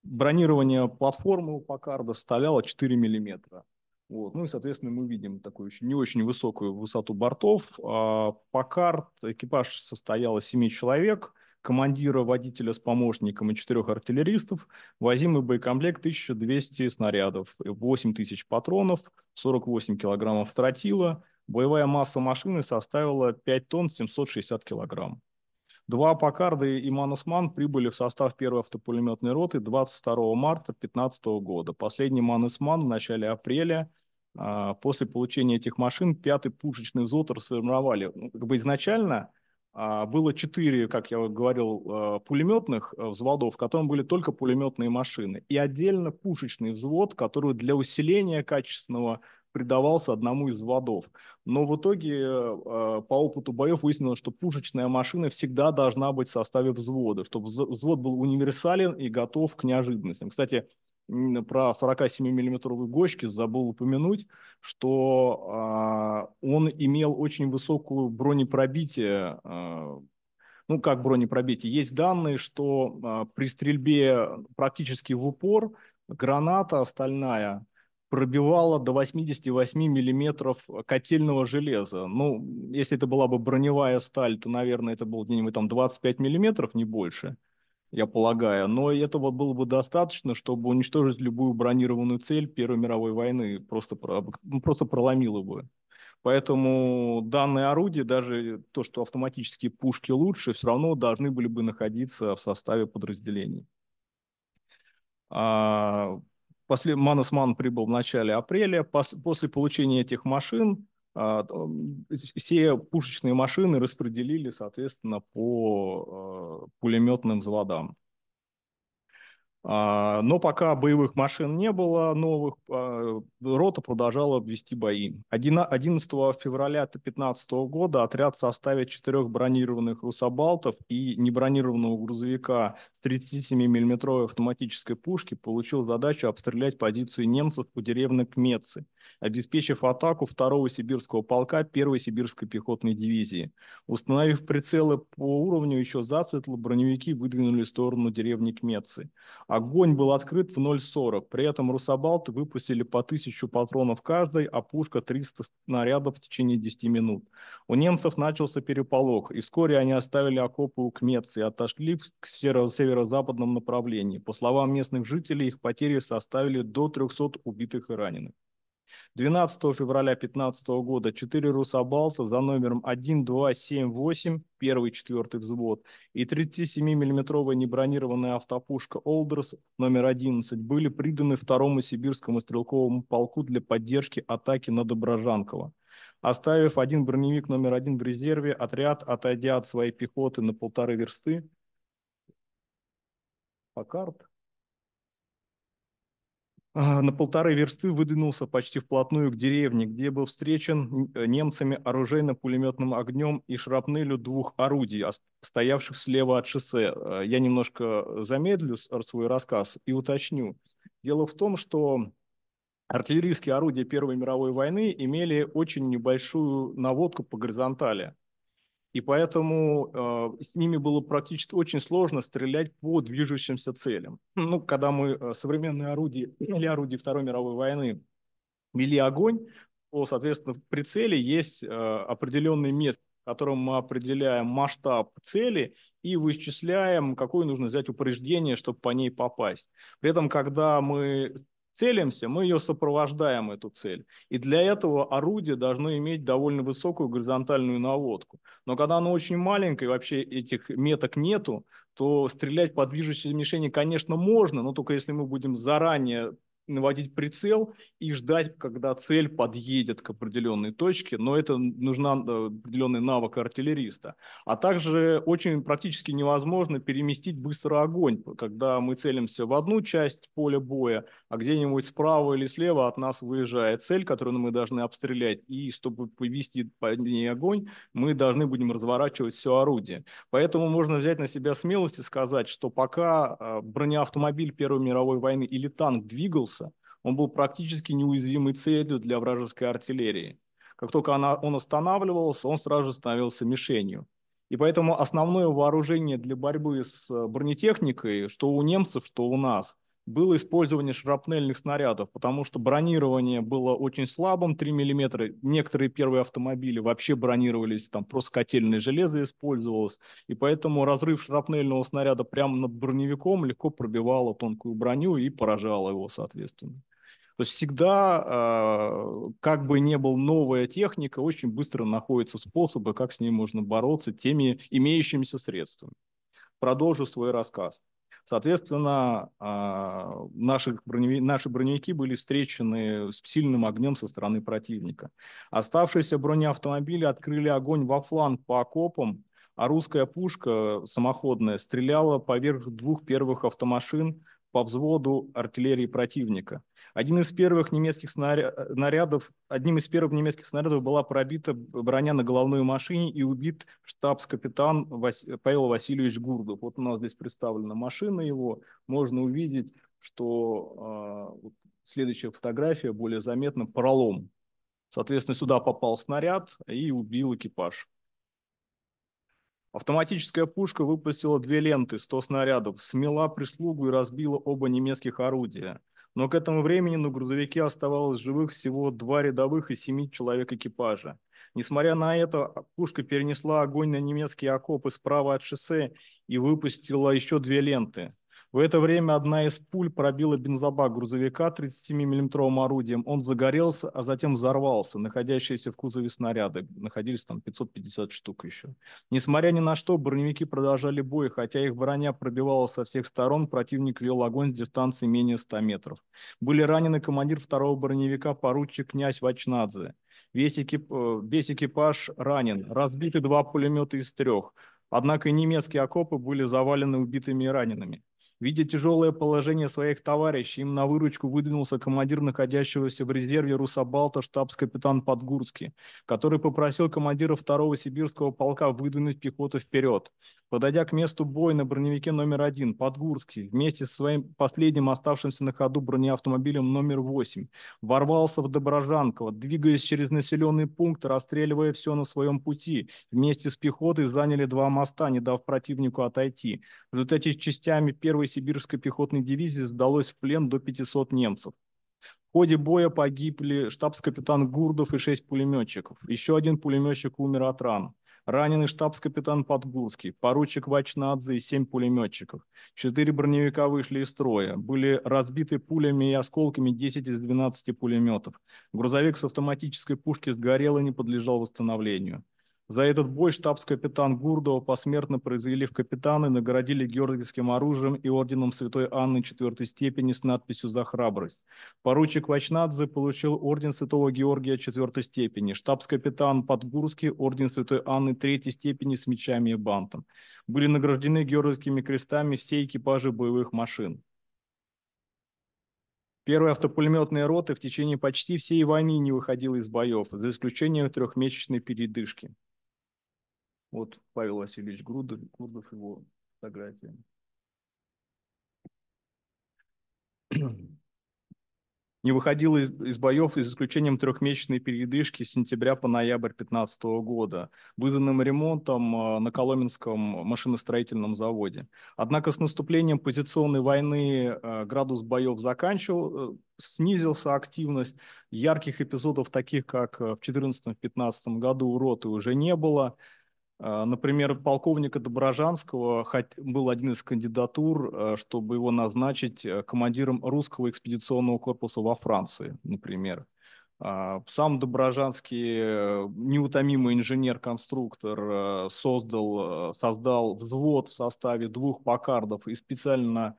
Бронирование платформы у Покарда составляло 4 миллиметра. Вот. Ну и, соответственно, мы видим такую еще не очень высокую высоту бортов. А по карт экипаж состоял из 7 человек, командира, водителя с помощником и четырех артиллеристов, возимый боекомплект 1200 снарядов, 8000 патронов, 48 килограммов тротила, боевая масса машины составила 5 тонн 760 килограмм. Два Пакарда и Манусман прибыли в состав первой автопулеметной роты 22 марта 2015 года. Последний Манусман в начале апреля а, после получения этих машин пятый пушечный взвод расформировали. Ну, как бы изначально а, было четыре, как я говорил, а, пулеметных взводов, в котором были только пулеметные машины, и отдельно пушечный взвод, который для усиления качественного придавался одному из взводов. Но в итоге по опыту боев выяснилось, что пушечная машина всегда должна быть в составе взвода, чтобы взвод был универсален и готов к неожиданностям. Кстати, про 47-миллиметровые гочки забыл упомянуть, что а, он имел очень высокую бронепробитие. А, ну, как бронепробитие? Есть данные, что а, при стрельбе практически в упор граната стальная пробивала до 88 миллиметров котельного железа. Ну, если это была бы броневая сталь, то, наверное, это было где-нибудь там 25 миллиметров, не больше я полагаю. Но этого было бы достаточно, чтобы уничтожить любую бронированную цель Первой мировой войны, просто, ну, просто проломило бы. Поэтому данные орудия, даже то, что автоматические пушки лучше, все равно должны были бы находиться в составе подразделений. А, после Манусман прибыл в начале апреля. После получения этих машин а, все пушечные машины распределили, соответственно, по а, пулеметным взводам. А, но пока боевых машин не было новых, рота продолжала вести бои. 11 февраля 2015 года отряд в составе четырех бронированных русобалтов и небронированного грузовика с 37-мм автоматической пушки получил задачу обстрелять позицию немцев у деревни Кмецы – обеспечив атаку 2-го сибирского полка 1-й сибирской пехотной дивизии. Установив прицелы по уровню, еще зацветло броневики выдвинули в сторону деревни Кмецы. Огонь был открыт в 0,40, при этом русабалты выпустили по 1000 патронов каждой, а пушка 300 снарядов в течение 10 минут. У немцев начался переполох, и вскоре они оставили окопы у Кмецы и отошли к северо-западном направлении. По словам местных жителей, их потери составили до 300 убитых и раненых. 12 февраля 2015 года 4 русобалта за номером 1278, первый четвертый взвод, и 37-миллиметровая небронированная автопушка «Олдерс» номер 11 были приданы второму сибирскому стрелковому полку для поддержки атаки на Доброжанково. Оставив один броневик номер один в резерве, отряд, отойдя от своей пехоты на полторы версты, по карт, на полторы версты выдвинулся почти вплотную к деревне, где был встречен немцами оружейно-пулеметным огнем и шрапнелью двух орудий, стоявших слева от шоссе. Э, я немножко замедлю свой рассказ и уточню. Дело в том, что артиллерийские орудия Первой мировой войны имели очень небольшую наводку по горизонтали. И поэтому э, с ними было практически очень сложно стрелять по движущимся целям. Ну, когда мы э, современные орудия или орудия Второй мировой войны вели огонь, то, соответственно, в прицеле есть э, определенный метод, которым мы определяем масштаб цели и вычисляем, какое нужно взять упреждение, чтобы по ней попасть. При этом, когда мы целимся, мы ее сопровождаем, эту цель. И для этого орудие должно иметь довольно высокую горизонтальную наводку. Но когда оно очень маленькое, вообще этих меток нету, то стрелять по движущей мишени, конечно, можно, но только если мы будем заранее наводить прицел и ждать, когда цель подъедет к определенной точке, но это нужна э, определенный навык артиллериста. А также очень практически невозможно переместить быстро огонь, когда мы целимся в одну часть поля боя, а где-нибудь справа или слева от нас выезжает цель, которую мы должны обстрелять, и чтобы повести по ней огонь, мы должны будем разворачивать все орудие. Поэтому можно взять на себя смелость и сказать, что пока а, бронеавтомобиль Первой мировой войны или танк двигался, он был практически неуязвимой целью для вражеской артиллерии. Как только она, он останавливался, он сразу же становился мишенью. И поэтому основное вооружение для борьбы с э, бронетехникой, что у немцев, что у нас – было использование шрапнельных снарядов, потому что бронирование было очень слабым, 3 мм. Некоторые первые автомобили вообще бронировались, там просто котельное железо использовалось, и поэтому разрыв шрапнельного снаряда прямо над броневиком легко пробивало тонкую броню и поражало его, соответственно. То есть всегда, а, как бы ни была новая техника, очень быстро находятся способы, как с ней можно бороться теми имеющимися средствами. Продолжу свой рассказ. Соответственно, а, наши, броневики, наши броневики были встречены с сильным огнем со стороны противника. Оставшиеся бронеавтомобили открыли огонь во фланг по окопам, а русская пушка самоходная стреляла поверх двух первых автомашин по взводу артиллерии противника. Один из первых немецких снарядов, э, одним из первых немецких снарядов была пробита броня на головной машине и убит штабс-капитан Вас... Павел Васильевич Гурдов. Вот у нас здесь представлена машина его. Можно увидеть, что э, следующая фотография более заметна пролом. Соответственно, сюда попал снаряд и убил экипаж. Автоматическая пушка выпустила две ленты, 100 снарядов, смела прислугу и разбила оба немецких орудия. Но к этому времени на грузовике оставалось живых всего два рядовых и семи человек экипажа. Несмотря на это, пушка перенесла огонь на немецкие окопы справа от шоссе и выпустила еще две ленты. В это время одна из пуль пробила бензобак грузовика 37-миллиметровым орудием. Он загорелся, а затем взорвался. Находящиеся в кузове снаряды. Находились там 550 штук еще. Несмотря ни на что, броневики продолжали бой, хотя их броня пробивала со всех сторон, противник вел огонь с дистанции менее 100 метров. Были ранены командир второго броневика, поручик князь Вачнадзе. Весь, экип... Э, весь экипаж ранен. Разбиты два пулемета из трех. Однако и немецкие окопы были завалены убитыми и ранеными. Видя тяжелое положение своих товарищей, им на выручку выдвинулся командир находящегося в резерве Русабалта штабс-капитан Подгурский, который попросил командира второго сибирского полка выдвинуть пехоту вперед. Подойдя к месту боя на броневике номер один, Подгурский, вместе со своим последним оставшимся на ходу бронеавтомобилем номер восемь, ворвался в Доброжанково, двигаясь через населенный пункт, расстреливая все на своем пути. Вместе с пехотой заняли два моста, не дав противнику отойти. В результате частями первой сибирской пехотной дивизии сдалось в плен до 500 немцев. В ходе боя погибли штабс-капитан Гурдов и шесть пулеметчиков. Еще один пулеметчик умер от ран. Раненый штабс-капитан Подгулский, поручик Вачнадзе и семь пулеметчиков. Четыре броневика вышли из строя. Были разбиты пулями и осколками 10 из 12 пулеметов. Грузовик с автоматической пушки сгорел и не подлежал восстановлению. За этот бой штабс-капитан Гурдова посмертно произвели в капитаны, наградили георгиевским оружием и орденом Святой Анны четвертой степени с надписью «За храбрость». Поручик Вачнадзе получил орден Святого Георгия четвертой степени, штабс-капитан Подгурский – орден Святой Анны третьей степени с мечами и бантом. Были награждены георгиевскими крестами все экипажи боевых машин. Первая автопулеметная рота в течение почти всей войны не выходила из боев, за исключением трехмесячной передышки. Вот Павел Васильевич Грудов, Грудов его фотография. Не выходил из, из боев из исключением трехмесячной передышки с сентября по ноябрь 2015 года, выданным ремонтом э, на Коломенском машиностроительном заводе. Однако с наступлением позиционной войны э, градус боев заканчивал, э, снизился активность. Ярких эпизодов, таких как в 2014-2015 году, у роты уже не было. А, например, полковника Доброжанского был один из кандидатур, а, чтобы его назначить э, командиром русского экспедиционного корпуса во Франции, например. А, сам Доброжанский, э, неутомимый инженер-конструктор, э, создал, создал взвод в составе двух покардов и специально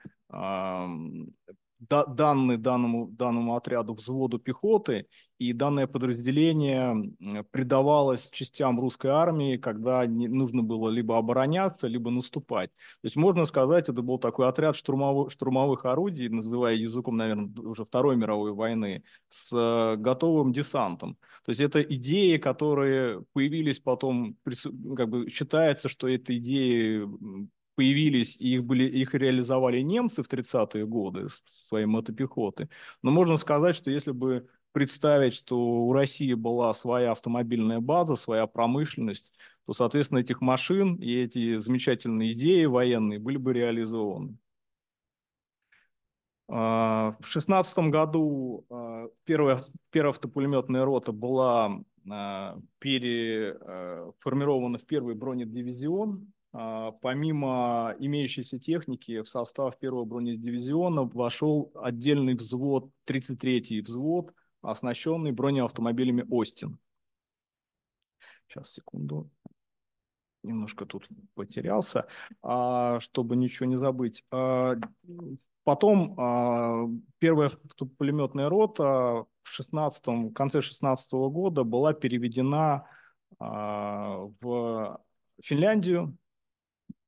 да, данному, данному отряду взводу пехоты, и данное подразделение придавалось частям русской армии, когда не, нужно было либо обороняться, либо наступать. То есть можно сказать, это был такой отряд штурмовых, штурмовых орудий, называя языком, наверное, уже Второй мировой войны, с э, готовым десантом. То есть это идеи, которые появились потом, как бы считается, что это идеи появились, и их, были, их реализовали немцы в 30-е годы своей мотопехоты. Но можно сказать, что если бы представить, что у России была своя автомобильная база, своя промышленность, то, соответственно, этих машин и эти замечательные идеи военные были бы реализованы. А, в 16 году а, первая, первая автопулеметная рота была а, переформирована в первый бронедивизион а, помимо имеющейся техники, в состав первого бронедивизиона вошел отдельный взвод, 33-й взвод, оснащенный бронеавтомобилями «Остин». Сейчас, секунду. Немножко тут потерялся, а, чтобы ничего не забыть. А, потом первая пулеметная рота в, 16, в конце 2016 года была переведена в Финляндию,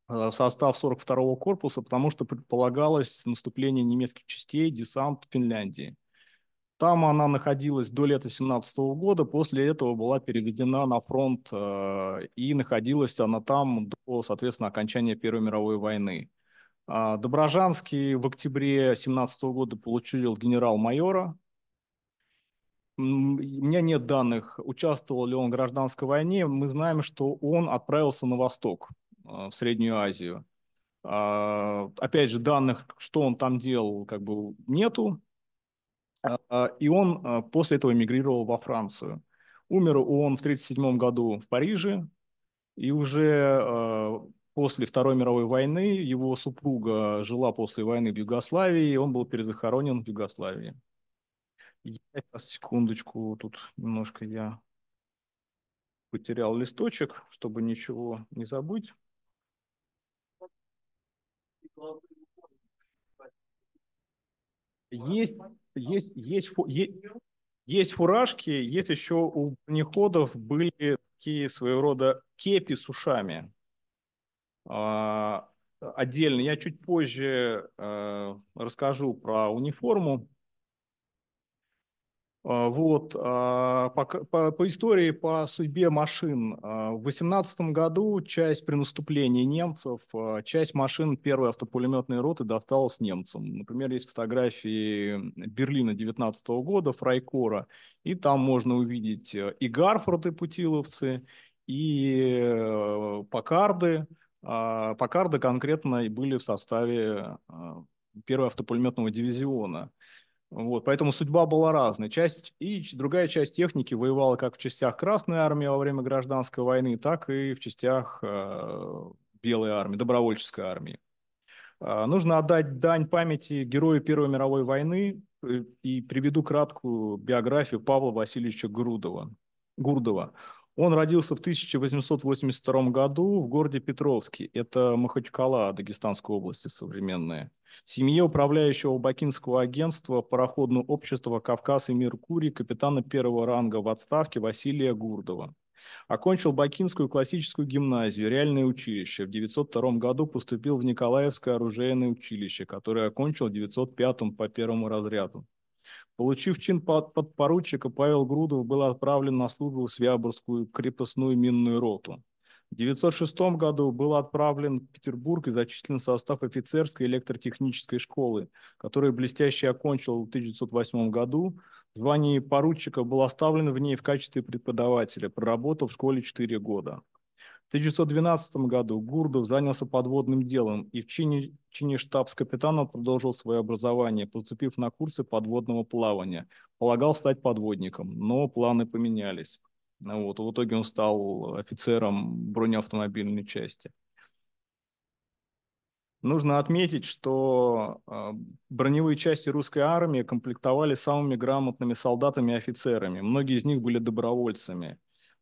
Э, состав 42-го корпуса, потому что предполагалось наступление немецких частей, десант в Финляндии. Там она находилась до лета 2017 года, после этого была переведена на фронт э, и находилась она там до, соответственно, окончания Первой мировой войны. А, Доброжанский в октябре 2017 года получил генерал-майора. У меня нет данных, участвовал ли он в гражданской войне. Мы знаем, что он отправился на восток а, в Среднюю Азию. А, опять же, данных, что он там делал, как бы нету. А, и он после этого эмигрировал во Францию. Умер он в 1937 году в Париже, и уже после Второй мировой войны его супруга жила после войны в Югославии, и он был перезахоронен в Югославии. Я, сейчас, секундочку, тут немножко я потерял листочек, чтобы ничего не забыть. Есть, есть, есть, есть, фуражки, есть еще у бронеходов были такие своего рода кепи с ушами. А, отдельно я чуть позже э, расскажу про униформу. А, вот, а, по, по, по истории, по судьбе машин. А, в 18 году часть при наступлении немцев, часть машин первой автопулеметной роты досталась немцам. Например, есть фотографии Берлина 19 года, Фрайкора, и там можно увидеть э, и Гарфорды путиловцы, и э, Покарды. Покарды конкретно были в составе э, первого автопулеметного дивизиона. Вот, поэтому судьба была разная. Часть и другая часть техники воевала как в частях Красной армии во время гражданской войны, так и в частях э, Белой армии, добровольческой армии. Э, нужно отдать дань памяти герою Первой мировой войны э, и приведу краткую биографию Павла Васильевича Грудова, Гурдова. Он родился в 1882 году в городе Петровске, это Махачкала, Дагестанской области современная семье управляющего бакинского агентства пароходного общества «Кавказ и Меркурий» капитана первого ранга в отставке Василия Гурдова. Окончил Бакинскую классическую гимназию, реальное училище. В 902 году поступил в Николаевское оружейное училище, которое окончил в 905 по первому разряду. Получив чин подпоручика, Павел Грудов был отправлен на службу в Свяборскую крепостную минную роту. В 906 году был отправлен в Петербург и зачислен состав офицерской электротехнической школы, который блестяще окончил в 1908 году. Звание поручика было оставлено в ней в качестве преподавателя, проработал в школе 4 года. В 1912 году Гурдов занялся подводным делом и в чине, чине штабс-капитана продолжил свое образование, поступив на курсы подводного плавания. Полагал стать подводником, но планы поменялись. Вот, в итоге он стал офицером бронеавтомобильной части. Нужно отметить, что а, броневые части русской армии комплектовали самыми грамотными солдатами и офицерами. Многие из них были добровольцами.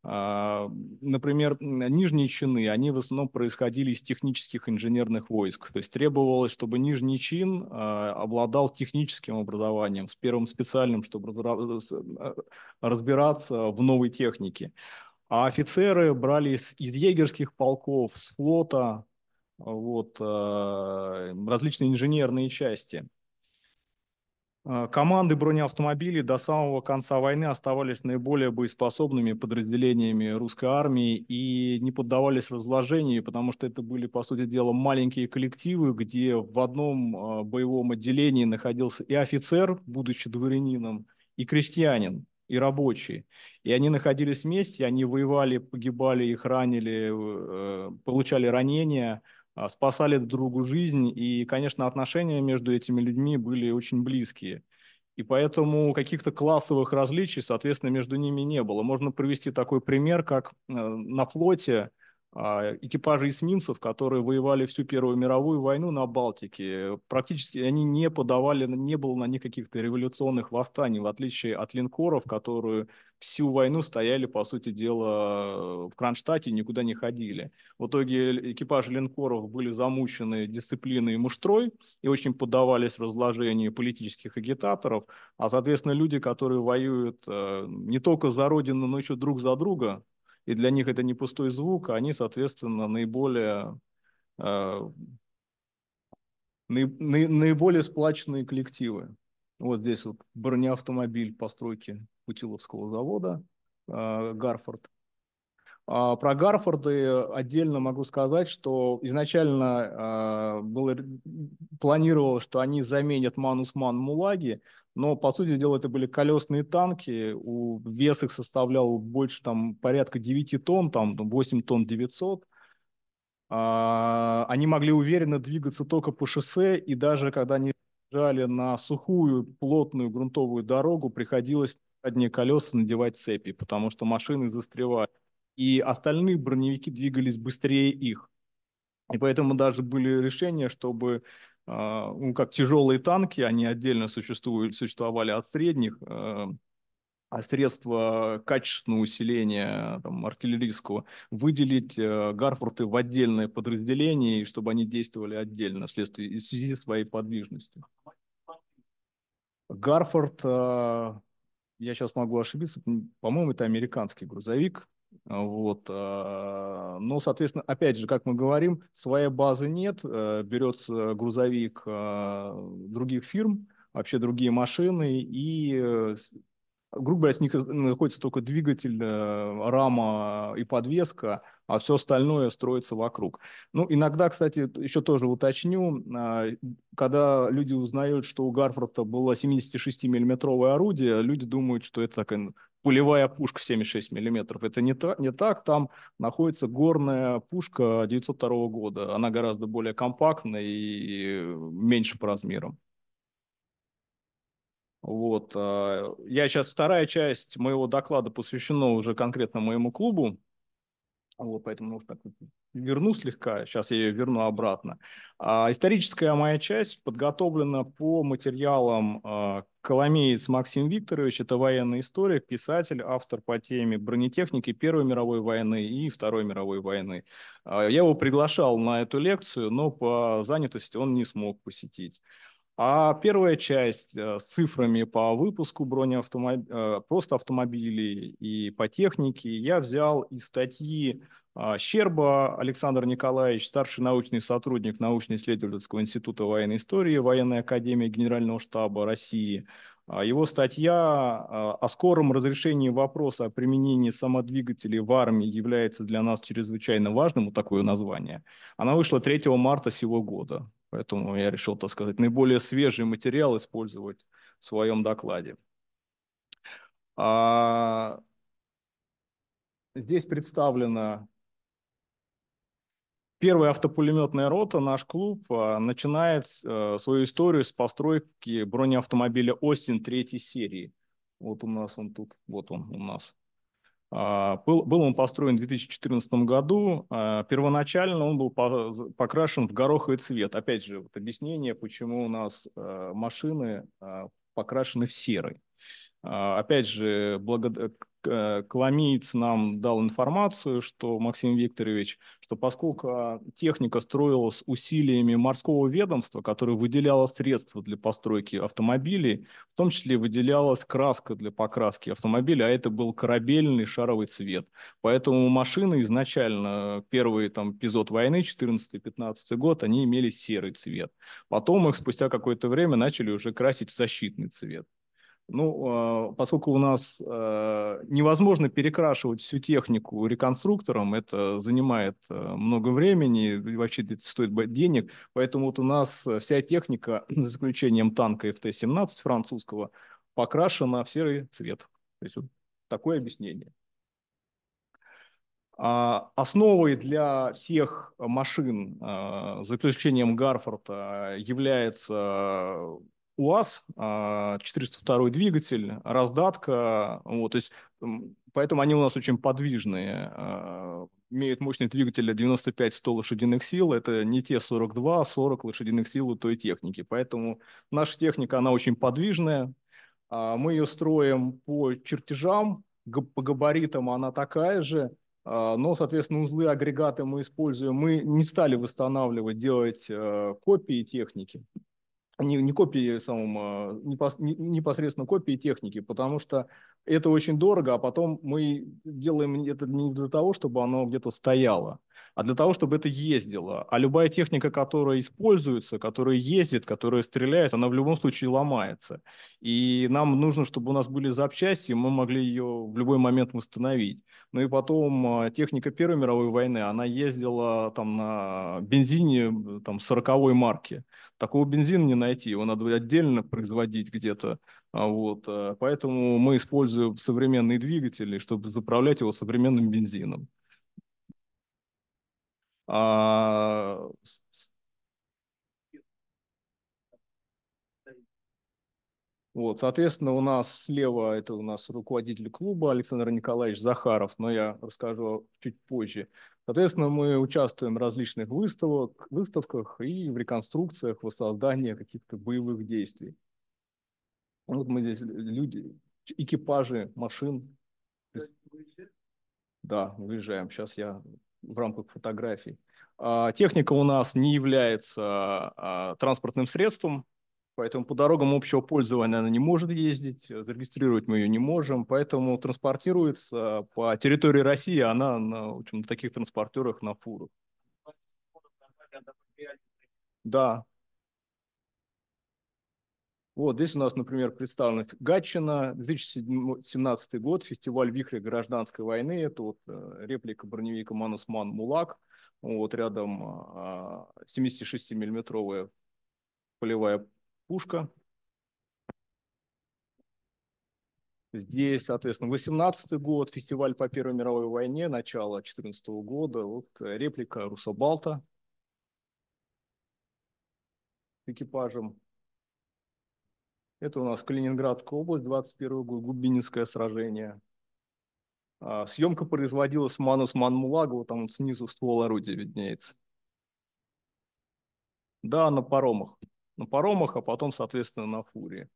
А, например, нижние чины, они в основном происходили из технических инженерных войск. То есть требовалось, чтобы нижний чин а, обладал техническим образованием, с первым специальным, чтобы а, разбираться в новой технике. А офицеры брали из, из егерских полков, с флота, вот, различные инженерные части – а, команды бронеавтомобилей до самого конца войны оставались наиболее боеспособными подразделениями русской армии и не поддавались разложению, потому что это были, по сути дела, маленькие коллективы, где в одном а, боевом отделении находился и офицер, будучи дворянином, и крестьянин, и рабочий, И они находились вместе, они воевали, погибали, их ранили, э, получали ранения – а, спасали другу жизнь, и, конечно, отношения между этими людьми были очень близкие. И поэтому каких-то классовых различий, соответственно, между ними не было. Можно привести такой пример, как э, на флоте а, экипажи эсминцев, которые воевали всю Первую мировую войну на Балтике. Практически они не подавали, не было на них каких-то революционных восстаний, в отличие от линкоров, которые всю войну стояли, по сути дела, в Кронштадте, никуда не ходили. В итоге экипажи линкоров были замучены дисциплиной и муштрой и очень поддавались разложению политических агитаторов, а, соответственно, люди, которые воюют э, не только за родину, но еще друг за друга, и для них это не пустой звук, они, соответственно, наиболее э, наиболее сплаченные коллективы. Вот здесь вот бронеавтомобиль постройки Путиловского завода, э, Гарфорд. А, про Гарфорды отдельно могу сказать, что изначально э, было, планировалось, что они заменят Манусман Мулаги, но, по сути дела, это были колесные танки, у, вес их составлял больше там, порядка 9 тонн, там 8 ну, тонн 900, а, они могли уверенно двигаться только по шоссе, и даже когда они жали на сухую, плотную грунтовую дорогу, приходилось задние колеса надевать цепи, потому что машины застревали. И остальные броневики двигались быстрее их. И поэтому даже были решения, чтобы а, ну, как тяжелые танки, они отдельно существуют, существовали от средних, э, а средства качественного усиления там, артиллерийского выделить э, Гарфорты в отдельное подразделение, и чтобы они действовали отдельно вследствие в связи своей подвижностью. Гарфорд э, я сейчас могу ошибиться, по-моему, это американский грузовик, вот. А, но, соответственно, опять же, как мы говорим, своей базы нет, э, берется грузовик а, других фирм, вообще другие машины, и, э, грубо говоря, с них находится только двигатель, э, рама и подвеска, а все остальное строится вокруг. Ну, иногда, кстати, еще тоже уточню, а, когда люди узнают, что у Гарфорда было 76-миллиметровое орудие, люди думают, что это такая ну, пулевая пушка 76 миллиметров. Это не, та, не так, там находится горная пушка 902 года. Она гораздо более компактная и э, меньше по размерам. Вот. А, я сейчас, вторая часть моего доклада посвящена уже конкретно моему клубу. Вот, поэтому ну, так верну слегка, сейчас я ее верну обратно. А, историческая моя часть подготовлена по материалам а, Коломеец Максим Викторович, это военный историк, писатель, автор по теме бронетехники Первой мировой войны и Второй мировой войны. А, я его приглашал на эту лекцию, но по занятости он не смог посетить. А первая часть э, с цифрами по выпуску бронеавтомобилей, э, просто автомобилей и по технике я взял из статьи а, Щерба Александр Николаевич, старший научный сотрудник научно-исследовательского института военной истории Военной академии Генерального штаба России. А его статья а, о скором разрешении вопроса о применении самодвигателей в армии является для нас чрезвычайно важным, вот такое название. Она вышла 3 марта сего года. Поэтому я решил, так сказать, наиболее свежий материал использовать в своем докладе. А... Здесь представлена первая автопулеметная рота, наш клуб, а, начинает э, свою историю с постройки бронеавтомобиля «Остин» третьей серии. Вот у нас он тут, вот он у нас. А, был, был он построен в 2014 году. А, первоначально он был покрашен в гороховый цвет. Опять же, вот объяснение, почему у нас а, машины покрашены в серый. А, опять же, благо... Коломиец э, нам дал информацию, что Максим Викторович, что поскольку техника строилась усилиями морского ведомства, которое выделяло средства для постройки автомобилей, в том числе выделялась краска для покраски автомобиля, а это был корабельный шаровый цвет. Поэтому машины изначально, первый там, эпизод войны, 14-15 год, они имели серый цвет. Потом их спустя какое-то время начали уже красить в защитный цвет. Ну, а, поскольку у нас а, невозможно перекрашивать всю технику реконструктором, это занимает а, много времени, вообще это стоит денег, поэтому вот у нас вся техника, за исключением танка ФТ-17 французского, покрашена в серый цвет. То есть вот такое объяснение. Основой для всех машин, за исключением Гарфорда, является УАЗ, 402 а, двигатель, раздатка, вот, то есть поэтому они у нас очень подвижные, а, имеют мощный двигатель 95-100 лошадиных сил, это не те 42-40 лошадиных сил у той техники, поэтому наша техника, она очень подвижная, а, мы ее строим по чертежам, по габаритам она такая же, но, соответственно, узлы, агрегаты мы используем. Мы не стали восстанавливать, делать э, копии техники не, не копии самом, а, непос, непосредственно копии техники, потому что это очень дорого, а потом мы делаем это не для того, чтобы оно где-то стояло, а для того, чтобы это ездило. А любая техника, которая используется, которая ездит, которая стреляет, она в любом случае ломается. И нам нужно, чтобы у нас были запчасти, мы могли ее в любой момент восстановить. Ну и потом а, техника Первой мировой войны, она ездила там на бензине там, 40 марки. Такого бензина не найти, его надо отдельно производить где-то. А, вот. Э, поэтому мы используем современные двигатели, чтобы заправлять его современным бензином. А... Вот, соответственно, у нас слева это у нас руководитель клуба Александр Николаевич Захаров, но я расскажу чуть позже. Соответственно, мы участвуем в различных выставок, выставках и в реконструкциях, в создании каких-то боевых действий. Вот мы здесь люди, экипажи машин. Да, выезжаем. Сейчас я в рамках фотографий. А техника у нас не является а, транспортным средством, Поэтому по дорогам общего пользования она не может ездить, э, зарегистрировать мы ее не можем, поэтому транспортируется по территории России а она на, в общем, на таких транспортерах на фурах. Да. Вот здесь у нас, например, представлена Гатчина, 2017 год, фестиваль вихря гражданской войны, это вот э, реплика броневика Манусман Мулак, вот рядом 76-миллиметровая а, полевая пушка. Здесь, соответственно, 18 год, фестиваль по Первой мировой войне, начало 14 -го года. Вот э, реплика Русобалта с экипажем. Это у нас Калининградская область, 21 год, Губининское сражение. А, съемка производилась Манус Манмулага, вот там вот снизу ствол орудия виднеется. Да, на паромах на паромах, а потом, соответственно, на фуре.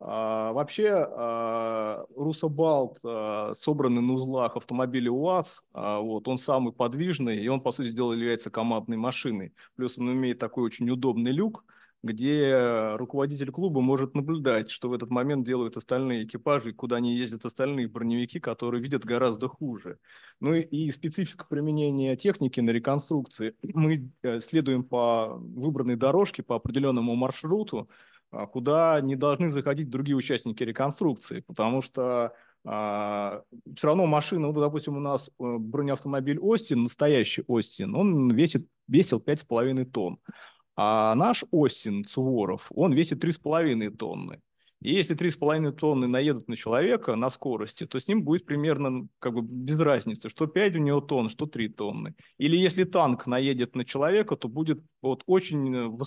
А, вообще, а, Русабалт Русобалт, а, собранный на узлах автомобиля УАЗ, а, вот, он самый подвижный, и он, по сути дела, является командной машиной. Плюс он имеет такой очень удобный люк, где руководитель клуба может наблюдать, что в этот момент делают остальные экипажи, куда они ездят остальные броневики, которые видят гораздо хуже. Ну и специфика применения техники на реконструкции. Мы э, следуем по выбранной дорожке, по определенному маршруту, а, куда не должны заходить другие участники реконструкции, потому что а, все равно машина, ну, допустим, у нас э, бронеавтомобиль Остин, настоящий Остин, он весит, весил 5,5 тонн. А наш Остин Цуворов, он весит 3,5 тонны. И если 3,5 тонны наедут на человека на скорости, то с ним будет примерно ну, как бы без разницы, что 5 у него тонн, что 3 тонны. Или если танк наедет на человека, то будет вот очень э,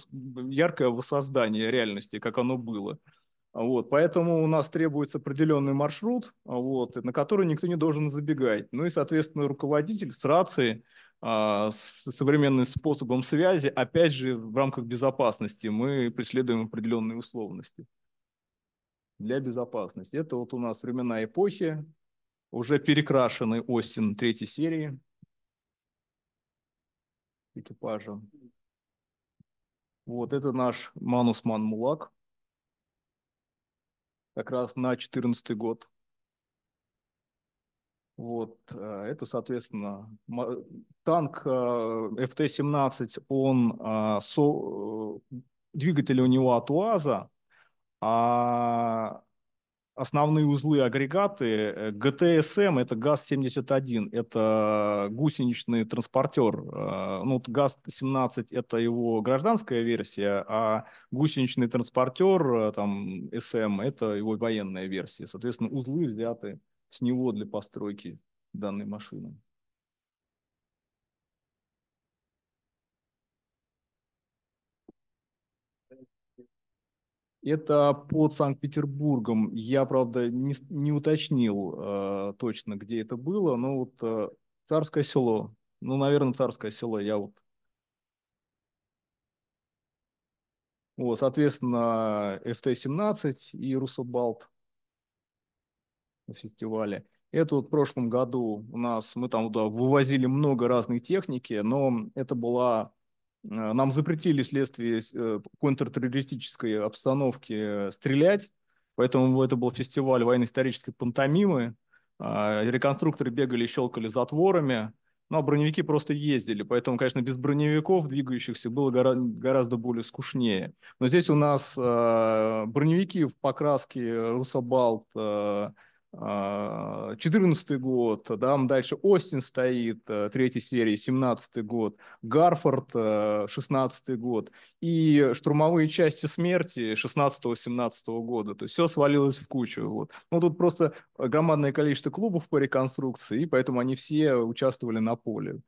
яркое воссоздание реальности, как оно было. Вот, поэтому у нас требуется определенный маршрут, вот, на который никто не должен забегать. Ну и, соответственно, руководитель с рацией а, с современным способом связи, опять же, в рамках безопасности мы преследуем определенные условности для безопасности. Это вот у нас времена эпохи, уже перекрашенный Остин третьей серии экипажа. Вот это наш Манусман Мулак, как раз на 14 год. Вот, э, это, соответственно, танк э, ФТ-17, он а, со, э, двигатель у него от УАЗа, а основные узлы, агрегаты ГТСМ, это ГАЗ-71, это гусеничный транспортер. Ну, вот ГАЗ-17 это его гражданская версия, а гусеничный транспортер, там, СМ, это его военная версия. Соответственно, узлы взяты с него для постройки данной машины. Это под Санкт-Петербургом. Я, правда, не, не уточнил э, точно, где это было, но вот э, Царское село. Ну, наверное, Царское село. Я вот Вот, соответственно, FT-17 и Русобалт на фестивале. Это вот в прошлом году у нас, мы там туда вывозили много разной техники, но это была... Э, нам запретили вследствие э, контртеррористической обстановки э, стрелять, поэтому это был фестиваль военно-исторической пантомимы. А, реконструкторы бегали, щелкали затворами, ну, а броневики просто ездили, поэтому, конечно, без броневиков двигающихся было гора- гораздо более скучнее. Но здесь у нас э, броневики в покраске Русабалт, э, 14 а, год, там дальше Остин стоит, э, третья серия, 17 год, Гарфорд, 16 э, год, и штурмовые части смерти 16-17 года. То есть все свалилось в кучу. Вот. Ну, тут просто громадное количество клубов по реконструкции, и поэтому они все участвовали на поле.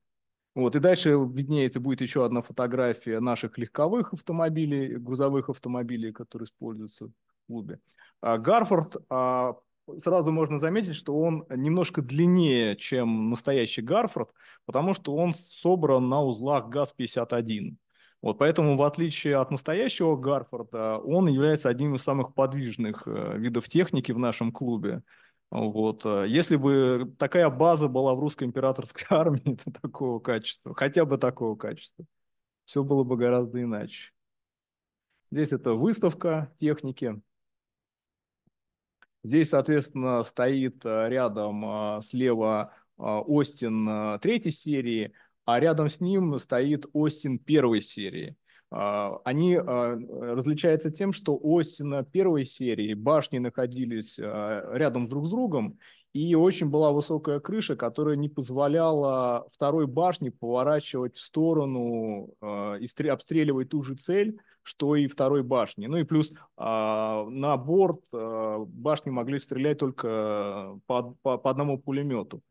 Вот, и дальше виднеется, будет еще одна фотография наших легковых автомобилей, грузовых автомобилей, которые используются в клубе. А Гарфорд а сразу можно заметить, что он немножко длиннее, чем настоящий Гарфорд, потому что он собран на узлах ГАЗ-51. Вот поэтому, в отличие от настоящего Гарфорда, он является одним из самых подвижных э, видов техники в нашем клубе. Вот. Э, если бы такая база была в русской императорской армии, то такого качества, хотя бы такого качества, все было бы гораздо иначе. Здесь это выставка техники, Здесь, соответственно, стоит э, рядом э, слева э, Остин третьей серии, а рядом с ним стоит Остин первой серии. Они различаются тем, что Остина первой серии башни находились рядом друг с другом, и очень была высокая крыша, которая не позволяла второй башне поворачивать в сторону э, и обстреливать ту же цель, что и второй башни. Ну и плюс э, на борт э, башни могли стрелять только э, по, по, по одному пулемету.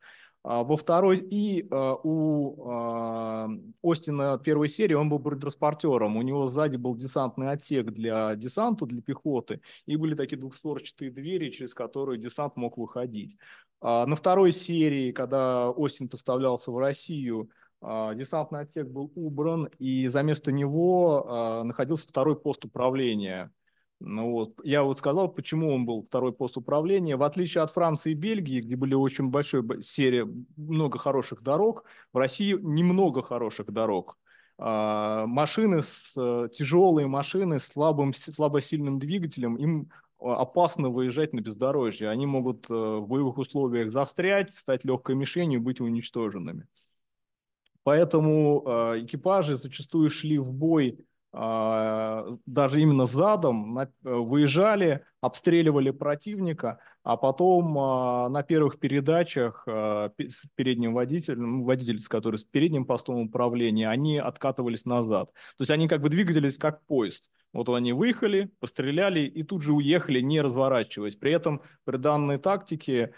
А, во второй и а, у а, Остина первой серии он был бронетранспортером. У него сзади был десантный отсек для десанта, для пехоты. И были такие двухстворчатые двери, через которые десант мог выходить. На второй серии, когда Остин поставлялся в Россию, десантный отсек был убран, и за место него находился второй пост управления – ну вот, я вот сказал, почему он был второй пост управления. В отличие от Франции и Бельгии, где были очень большая серия, много хороших дорог, в России немного хороших дорог. А, машины, с, э, тяжелые машины с слабым, слабосильным двигателем, им э, опасно выезжать на бездорожье. Они могут э, в боевых условиях застрять, стать легкой мишенью, быть уничтоженными. Поэтому экипажи зачастую шли в бой а, даже именно задом э, выезжали, обстреливали противника, а потом а, на первых передачах а, с передним водителем, водитель, который с передним постом управления, они откатывались назад. То есть они как бы двигались как поезд. Вот они выехали, постреляли и тут же уехали, не разворачиваясь. При этом при данной тактике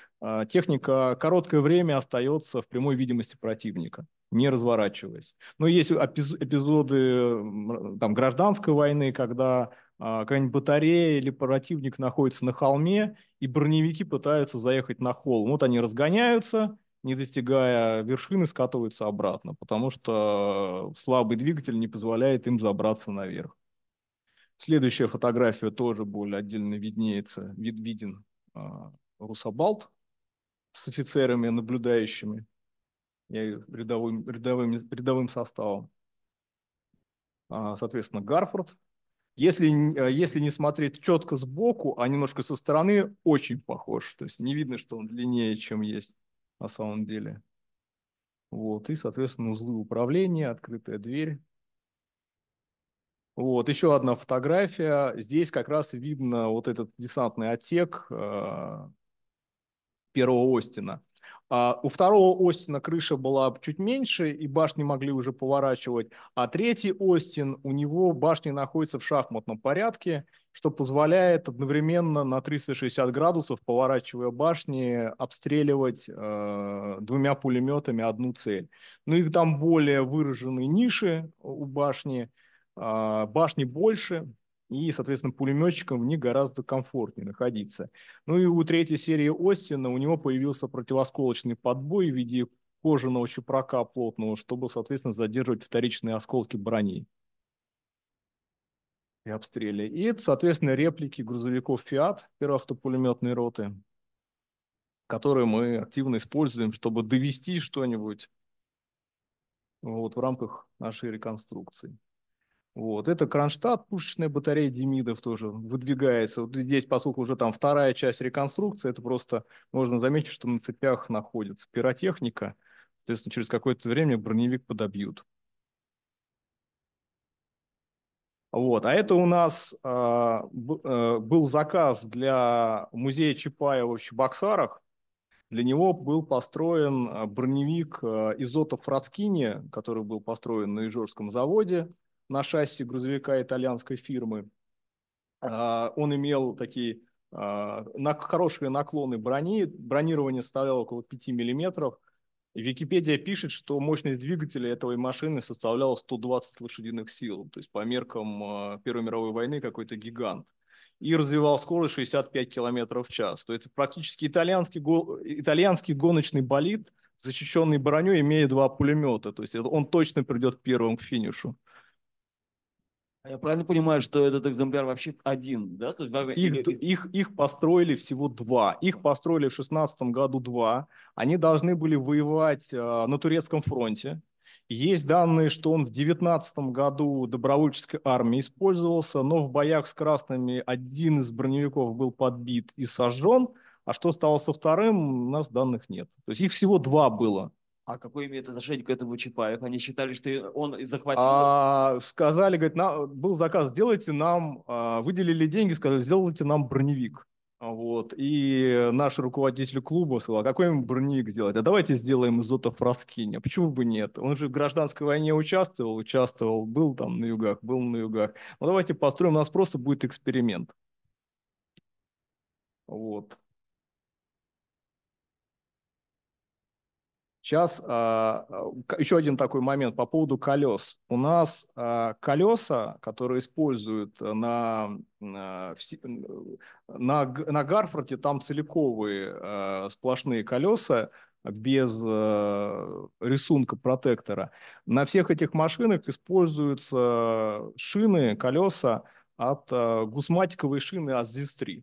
техника короткое время остается в прямой видимости противника не разворачивалась. Но есть эпизоды там, гражданской войны, когда а, какая-нибудь батарея или противник находится на холме, и броневики пытаются заехать на холм. Вот они разгоняются, не достигая вершины, скатываются обратно, потому что слабый двигатель не позволяет им забраться наверх. Следующая фотография тоже более отдельно виднеется, вид, виден а, Русабалт с офицерами, наблюдающими рядовым, рядовым, рядовым составом. А, соответственно, Гарфорд. Если, э, если не смотреть четко сбоку, а немножко со стороны, очень похож. То есть не видно, что он длиннее, чем есть на самом деле. Вот. И, соответственно, узлы управления, открытая дверь. Вот, еще одна фотография. Здесь как раз видно вот этот десантный отсек э, первого Остина. А у второго Остина крыша была чуть меньше, и башни могли уже поворачивать. А третий Остин, у него башни находятся в шахматном порядке, что позволяет одновременно на 360 градусов, поворачивая башни, обстреливать э, двумя пулеметами одну цель. Ну и там более выраженные ниши у башни, э, башни больше, и, соответственно, пулеметчикам в них гораздо комфортнее находиться. Ну и у третьей серии Остина у него появился противосколочный подбой в виде кожаного чепрака плотного, чтобы, соответственно, задерживать вторичные осколки брони при обстреле. И, соответственно, реплики грузовиков «Фиат» первой автопулеметной роты, которые мы активно используем, чтобы довести что-нибудь вот, в рамках нашей реконструкции. Вот. Это Кронштадт, пушечная батарея Демидов тоже выдвигается. Вот здесь, поскольку уже там вторая часть реконструкции, это просто можно заметить, что на цепях находится пиротехника. Соответственно, через какое-то время броневик подобьют. Вот. А это у нас а, э, был заказ для музея Чапаева в Чебоксарах. Для него был построен а, броневик э, изотов Фраскини, который был построен на Ижорском заводе на шасси грузовика итальянской фирмы. А, он имел такие а, хорошие наклоны брони, бронирование составляло около 5 миллиметров. Википедия пишет, что мощность двигателя этого машины составляла 120 лошадиных сил, то есть по меркам а, Первой мировой войны какой-то гигант. И развивал скорость 65 км в час. То есть практически итальянский, итальянский гоночный болид, защищенный броней, имея два пулемета. То есть он точно придет первым к финишу. А я правильно понимаю, что этот экземпляр вообще один, да? То есть, их, или... их, их построили всего два. Их построили в 16 году два. Они должны были воевать э, на турецком фронте. Есть данные, что он в 19 году добровольческой армии использовался, но в боях с красными один из броневиков был подбит и сожжен, а что стало со вторым, у нас данных нет. То есть их всего два было. А какое имеет отношение к этому Чапаев? Они считали, что он захватил... А, сказали, говорит, на, был заказ, сделайте нам, а, выделили деньги, сказали, сделайте нам броневик. Вот. И наш руководитель клуба сказал, а какой им броневик сделать? А давайте сделаем изотов Роскиня. А почему бы нет? Он же в гражданской войне участвовал, участвовал, был там на югах, был на югах. Ну давайте построим, у нас просто будет эксперимент. Вот. Сейчас а, а, еще один такой момент по поводу колес. У нас а, колеса, которые используют э, на, э, на, на Гарфорде, там целиковые сплошные колеса, без э, рисунка протектора. На всех этих машинах используются шины, колеса от э, гусматиковой шины Азис-3.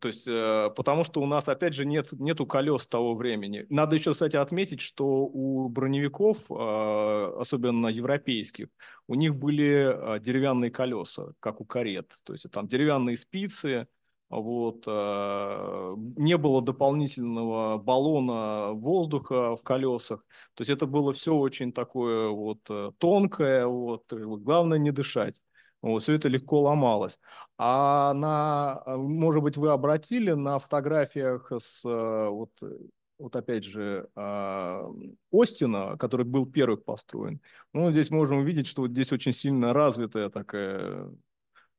То есть, э, потому что у нас, опять же, нет, нету колес того времени. Надо еще, кстати, отметить, что у броневиков, э, особенно европейских, у них были э, деревянные колеса, как у карет. То есть, там деревянные спицы, вот, не было дополнительного баллона воздуха в колесах. То есть, это было все очень такое вот тонкое, вот, главное не дышать. Вот, все это легко ломалось. А на, а, может быть, вы обратили на фотографиях с э, вот, э, вот опять же а, Остина, который был первый построен. Ну, здесь можем увидеть, что вот здесь очень сильно развитая такая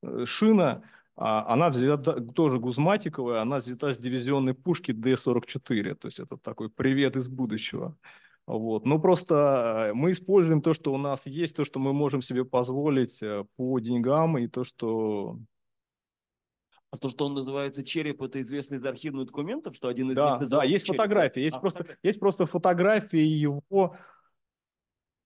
э, шина. А, она взята тоже гузматиковая, она взята с дивизионной пушки д 44 то есть это такой привет из будущего. Вот. Но ну, просто мы используем то, что у нас есть, то, что мы можем себе позволить по деньгам и то, что а то, что он называется череп, это известный из архивных документов, что один из да, них Да, есть череп. фотографии, есть, а, просто, фотографии. есть просто фотографии его,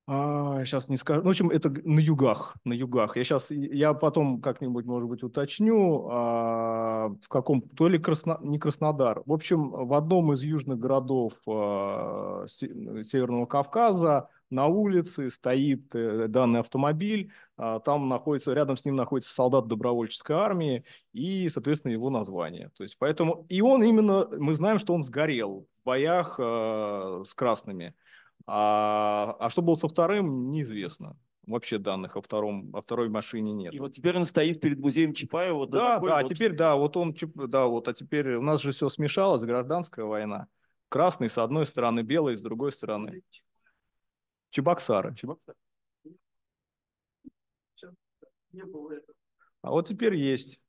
а, сейчас не скажу, ну, в общем, это на югах, на югах. Я сейчас, я потом как-нибудь, может быть, уточню, а, в каком, то ли Красно, не Краснодар. В общем, в одном из южных городов а, Северного Кавказа на улице стоит э, данный автомобиль, а, там находится, рядом с ним находится солдат добровольческой армии и, соответственно, его название. То есть, поэтому и он именно, мы знаем, что он сгорел в боях э, с красными. А, а что было со вторым, неизвестно. Вообще данных о, втором, о второй машине нет. И вот теперь он стоит перед музеем Чапаева. Вот да, да, а вот... теперь, да, вот он, да, вот, а теперь у нас же все смешалось, гражданская война. Красный с одной стороны, белый с другой стороны. Чебоксары. Чебоксары. Не было этого. А вот теперь есть.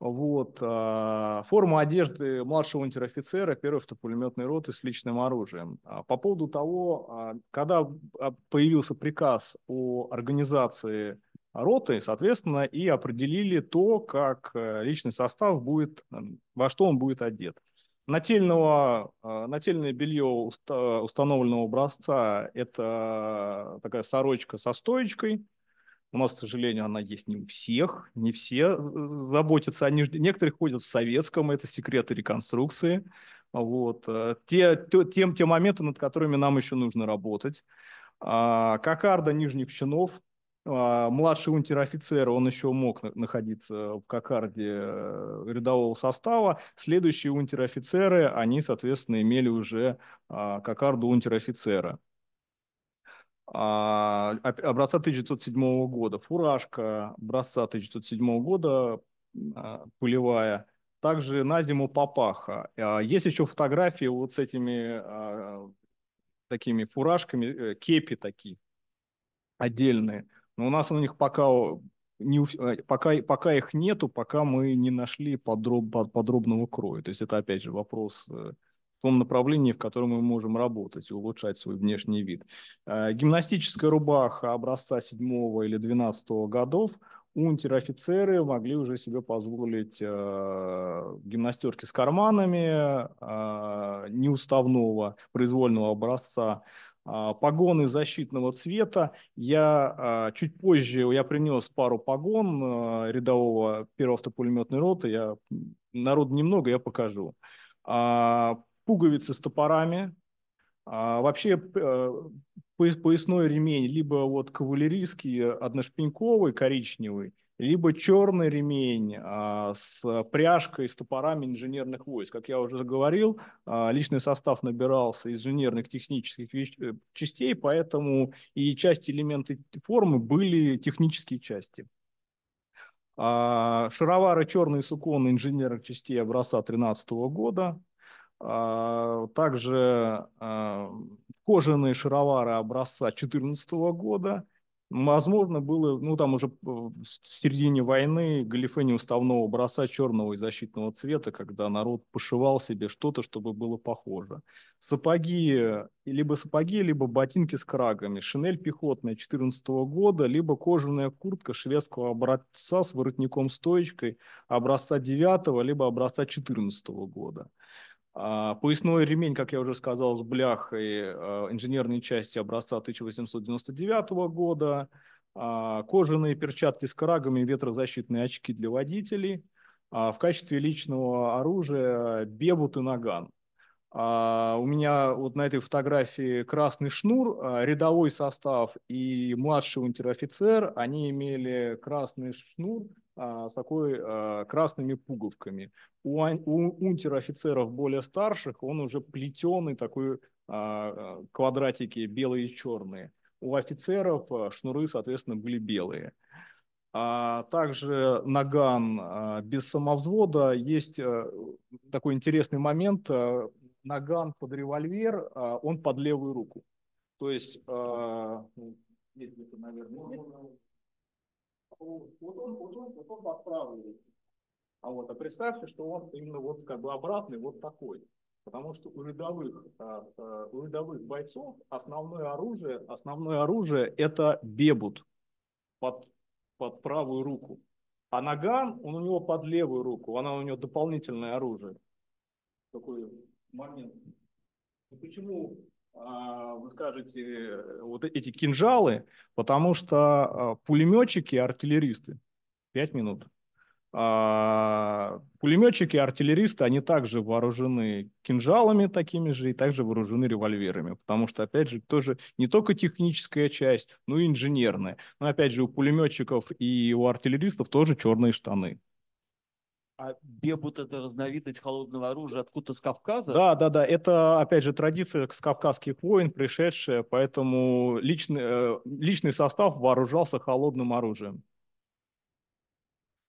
Вот. А, форма одежды младшего унтер-офицера первой автопулеметной роты с личным оружием. А по поводу того, а, когда появился приказ о организации роты, соответственно, и определили то, как э, личный состав будет, э, во что он будет одет. Нательного, нательное белье установленного образца – это такая сорочка со стоечкой – у нас, к сожалению, она есть не у всех, не все э, э, заботятся. Они, некоторые ходят в советском, это секреты реконструкции. Вот. Э, те, те, те, те моменты, над которыми нам еще нужно работать. А, кокарда нижних чинов, а, младший унтер-офицер, он еще мог находиться в кокарде рядового состава. Следующие унтер-офицеры, они, соответственно, имели уже а, кокарду унтер-офицера. А, образца 1907 года, фуражка образца 1907 года, а, пылевая, также на зиму папаха. А, есть еще фотографии вот с этими такими фуражками, э, кепи такие отдельные. Но у нас у них пока не, э, пока, пока их нету, пока мы не нашли подроб, подробного кроя. То есть это опять же вопрос э, в том направлении, в котором мы можем работать и улучшать свой внешний вид. Э, гимнастическая рубаха образца 7 или 12 годов унтер-офицеры могли уже себе позволить э, гимнастерки с карманами э, неуставного произвольного образца, э, погоны защитного цвета. Я чуть позже я принес пару погон рядового первого автопулеметной роты. Я, народу немного, я покажу. А, пуговицы с топорами, а, вообще э, поясной ремень либо вот кавалерийский одношпеньковый коричневый, либо черный ремень а, с пряжкой, с топорами инженерных войск. Как я уже говорил, а, личный состав набирался из инженерных технических э, частей, поэтому и части элементы формы были технические части. А, шаровары черные суконы инженерных частей образца 13 года, а, также а, кожаные шаровары образца 2014 года. Возможно, было, ну там уже в середине войны галифе уставного образца черного и защитного цвета, когда народ пошивал себе что-то, чтобы было похоже. Сапоги, либо сапоги, либо ботинки с крагами. Шинель пехотная 14 года, либо кожаная куртка шведского образца с воротником-стоечкой образца 9, либо образца 14 года. А, поясной ремень, как я уже сказал, с бляхой а, инженерной части образца 1899 года, а, кожаные перчатки с крагами, ветрозащитные очки для водителей, в качестве личного оружия бебут и наган. У меня вот на этой фотографии красный шнур, рядовой состав и младший унтер-офицер, они имели красный шнур а, с такой а, красными пуговками. У, у унтер-офицеров более старших он уже плетеный такой а, квадратики белые и черные. У офицеров шнуры, соответственно, были белые. А также наган без самовзвода. Есть такой интересный момент. Наган под револьвер, он под левую руку. То есть, ну, наверное, вот он, вот он, вот он подправляет. А вот, а представьте, что он именно вот как бы обратный, вот такой. Потому что у рядовых, а, а, у рядовых бойцов основное оружие, основное оружие это бебут под, под правую руку. А наган, он у него под левую руку, она у него дополнительное оружие. Такой момент. И ну почему а, вы скажете, э, вот эти кинжалы, потому что а, пулеметчики, артиллеристы, 5 минут. А, пулеметчики артиллеристы, они также вооружены кинжалами такими же и также вооружены револьверами, потому что, опять же, тоже не только техническая часть, но и инженерная. Но, опять же, у пулеметчиков и у артиллеристов тоже черные штаны. А бебут это разновидность холодного оружия откуда-то с Кавказа? Да, да, да. Это, опять же, традиция с кавказских войн, пришедшая, поэтому личный, э, личный состав вооружался холодным оружием.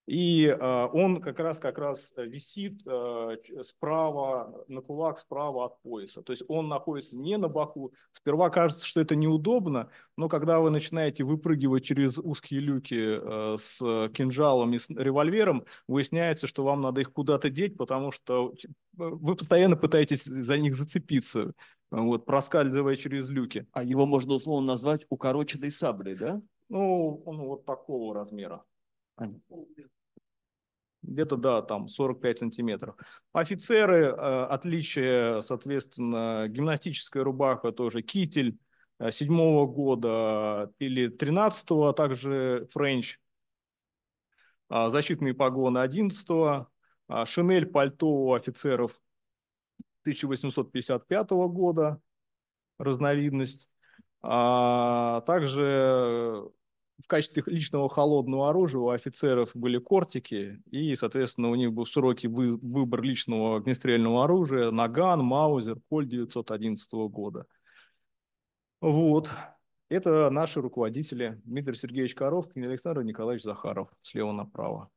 И э, он как раз, как раз э, висит э, справа, на кулак справа от пояса. То есть он находится не на боку. Сперва кажется, что это неудобно, но когда вы начинаете выпрыгивать через узкие люки с кинжалом и с револьвером, выясняется, что вам надо их куда-то деть, потому что вы постоянно пытаетесь за них зацепиться, вот, проскальзывая через люки. А его можно условно назвать укороченной саблей, да? Ну, он вот такого размера. Понятно где-то, да, там 45 сантиметров. Офицеры, э, отличие, соответственно, гимнастическая рубаха тоже, китель э, седьмого года или 13-го, а также френч, а, защитные погоны 11-го, а, шинель пальто у офицеров 1855 года, разновидность, а также в качестве личного холодного оружия у офицеров были кортики, и, соответственно, у них был широкий вы, выбор личного огнестрельного оружия – Наган, Маузер, поль 911 года. Вот. Это наши руководители Дмитрий Сергеевич Коров Александр Николаевич Захаров, слева направо.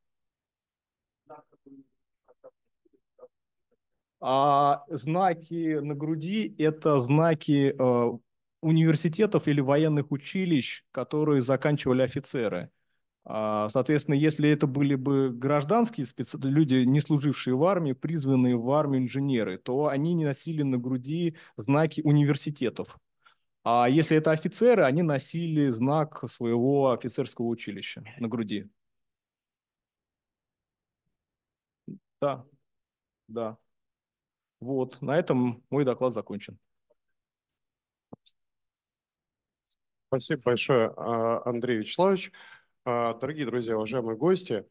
А знаки на груди – это знаки э, университетов или военных училищ, которые заканчивали офицеры. А, соответственно, если это были бы гражданские специ... люди, не служившие в армии, призванные в армию инженеры, то они не носили на груди знаки университетов. А если это офицеры, они носили знак своего офицерского училища на груди. Да, да. Вот, на этом мой доклад закончен. Спасибо большое, а, Андрей Вячеславович. А, дорогие друзья, уважаемые гости,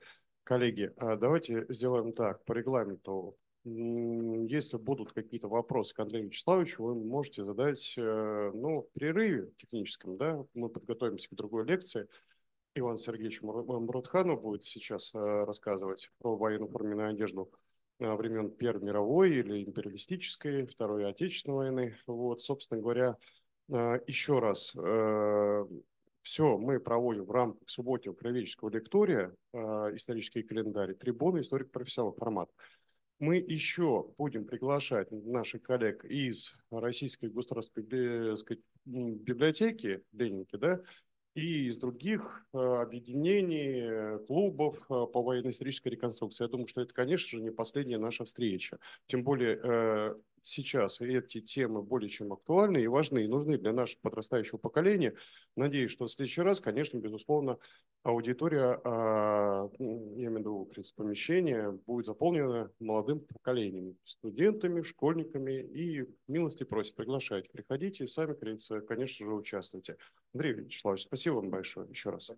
коллеги, а, давайте сделаем так, по регламенту. Если будут какие-то вопросы к Андрею Вячеславовичу, вы можете задать э, ну, в перерыве техническом. Да? Мы подготовимся к другой лекции. Иван Сергеевич Муродханов будет сейчас э, рассказывать про военную форменную одежду э, времен Первой мировой или империалистической, Второй Отечественной войны. Вот, собственно говоря, а, еще раз, э, все мы проводим в рамках субботнего кровеческого лектория а, «Исторический календарь» трибуны историко-профессионал формат. Мы еще будем приглашать наших коллег из Российской государственной библиотеки, Ленинки, да, и из других а, объединений, э, клубов по военно-исторической реконструкции. Я думаю, что это, конечно же, не последняя наша встреча. Тем более э, сейчас эти темы более чем актуальны и важны, и нужны для нашего подрастающего поколения. Надеюсь, что в следующий раз, конечно, безусловно, аудитория, а, я имею в виду помещение, будет заполнена молодым поколением, студентами, школьниками, и милости просит приглашать. Приходите и сами, конечно же, участвуйте. Андрей Вячеславович, спасибо вам большое еще раз.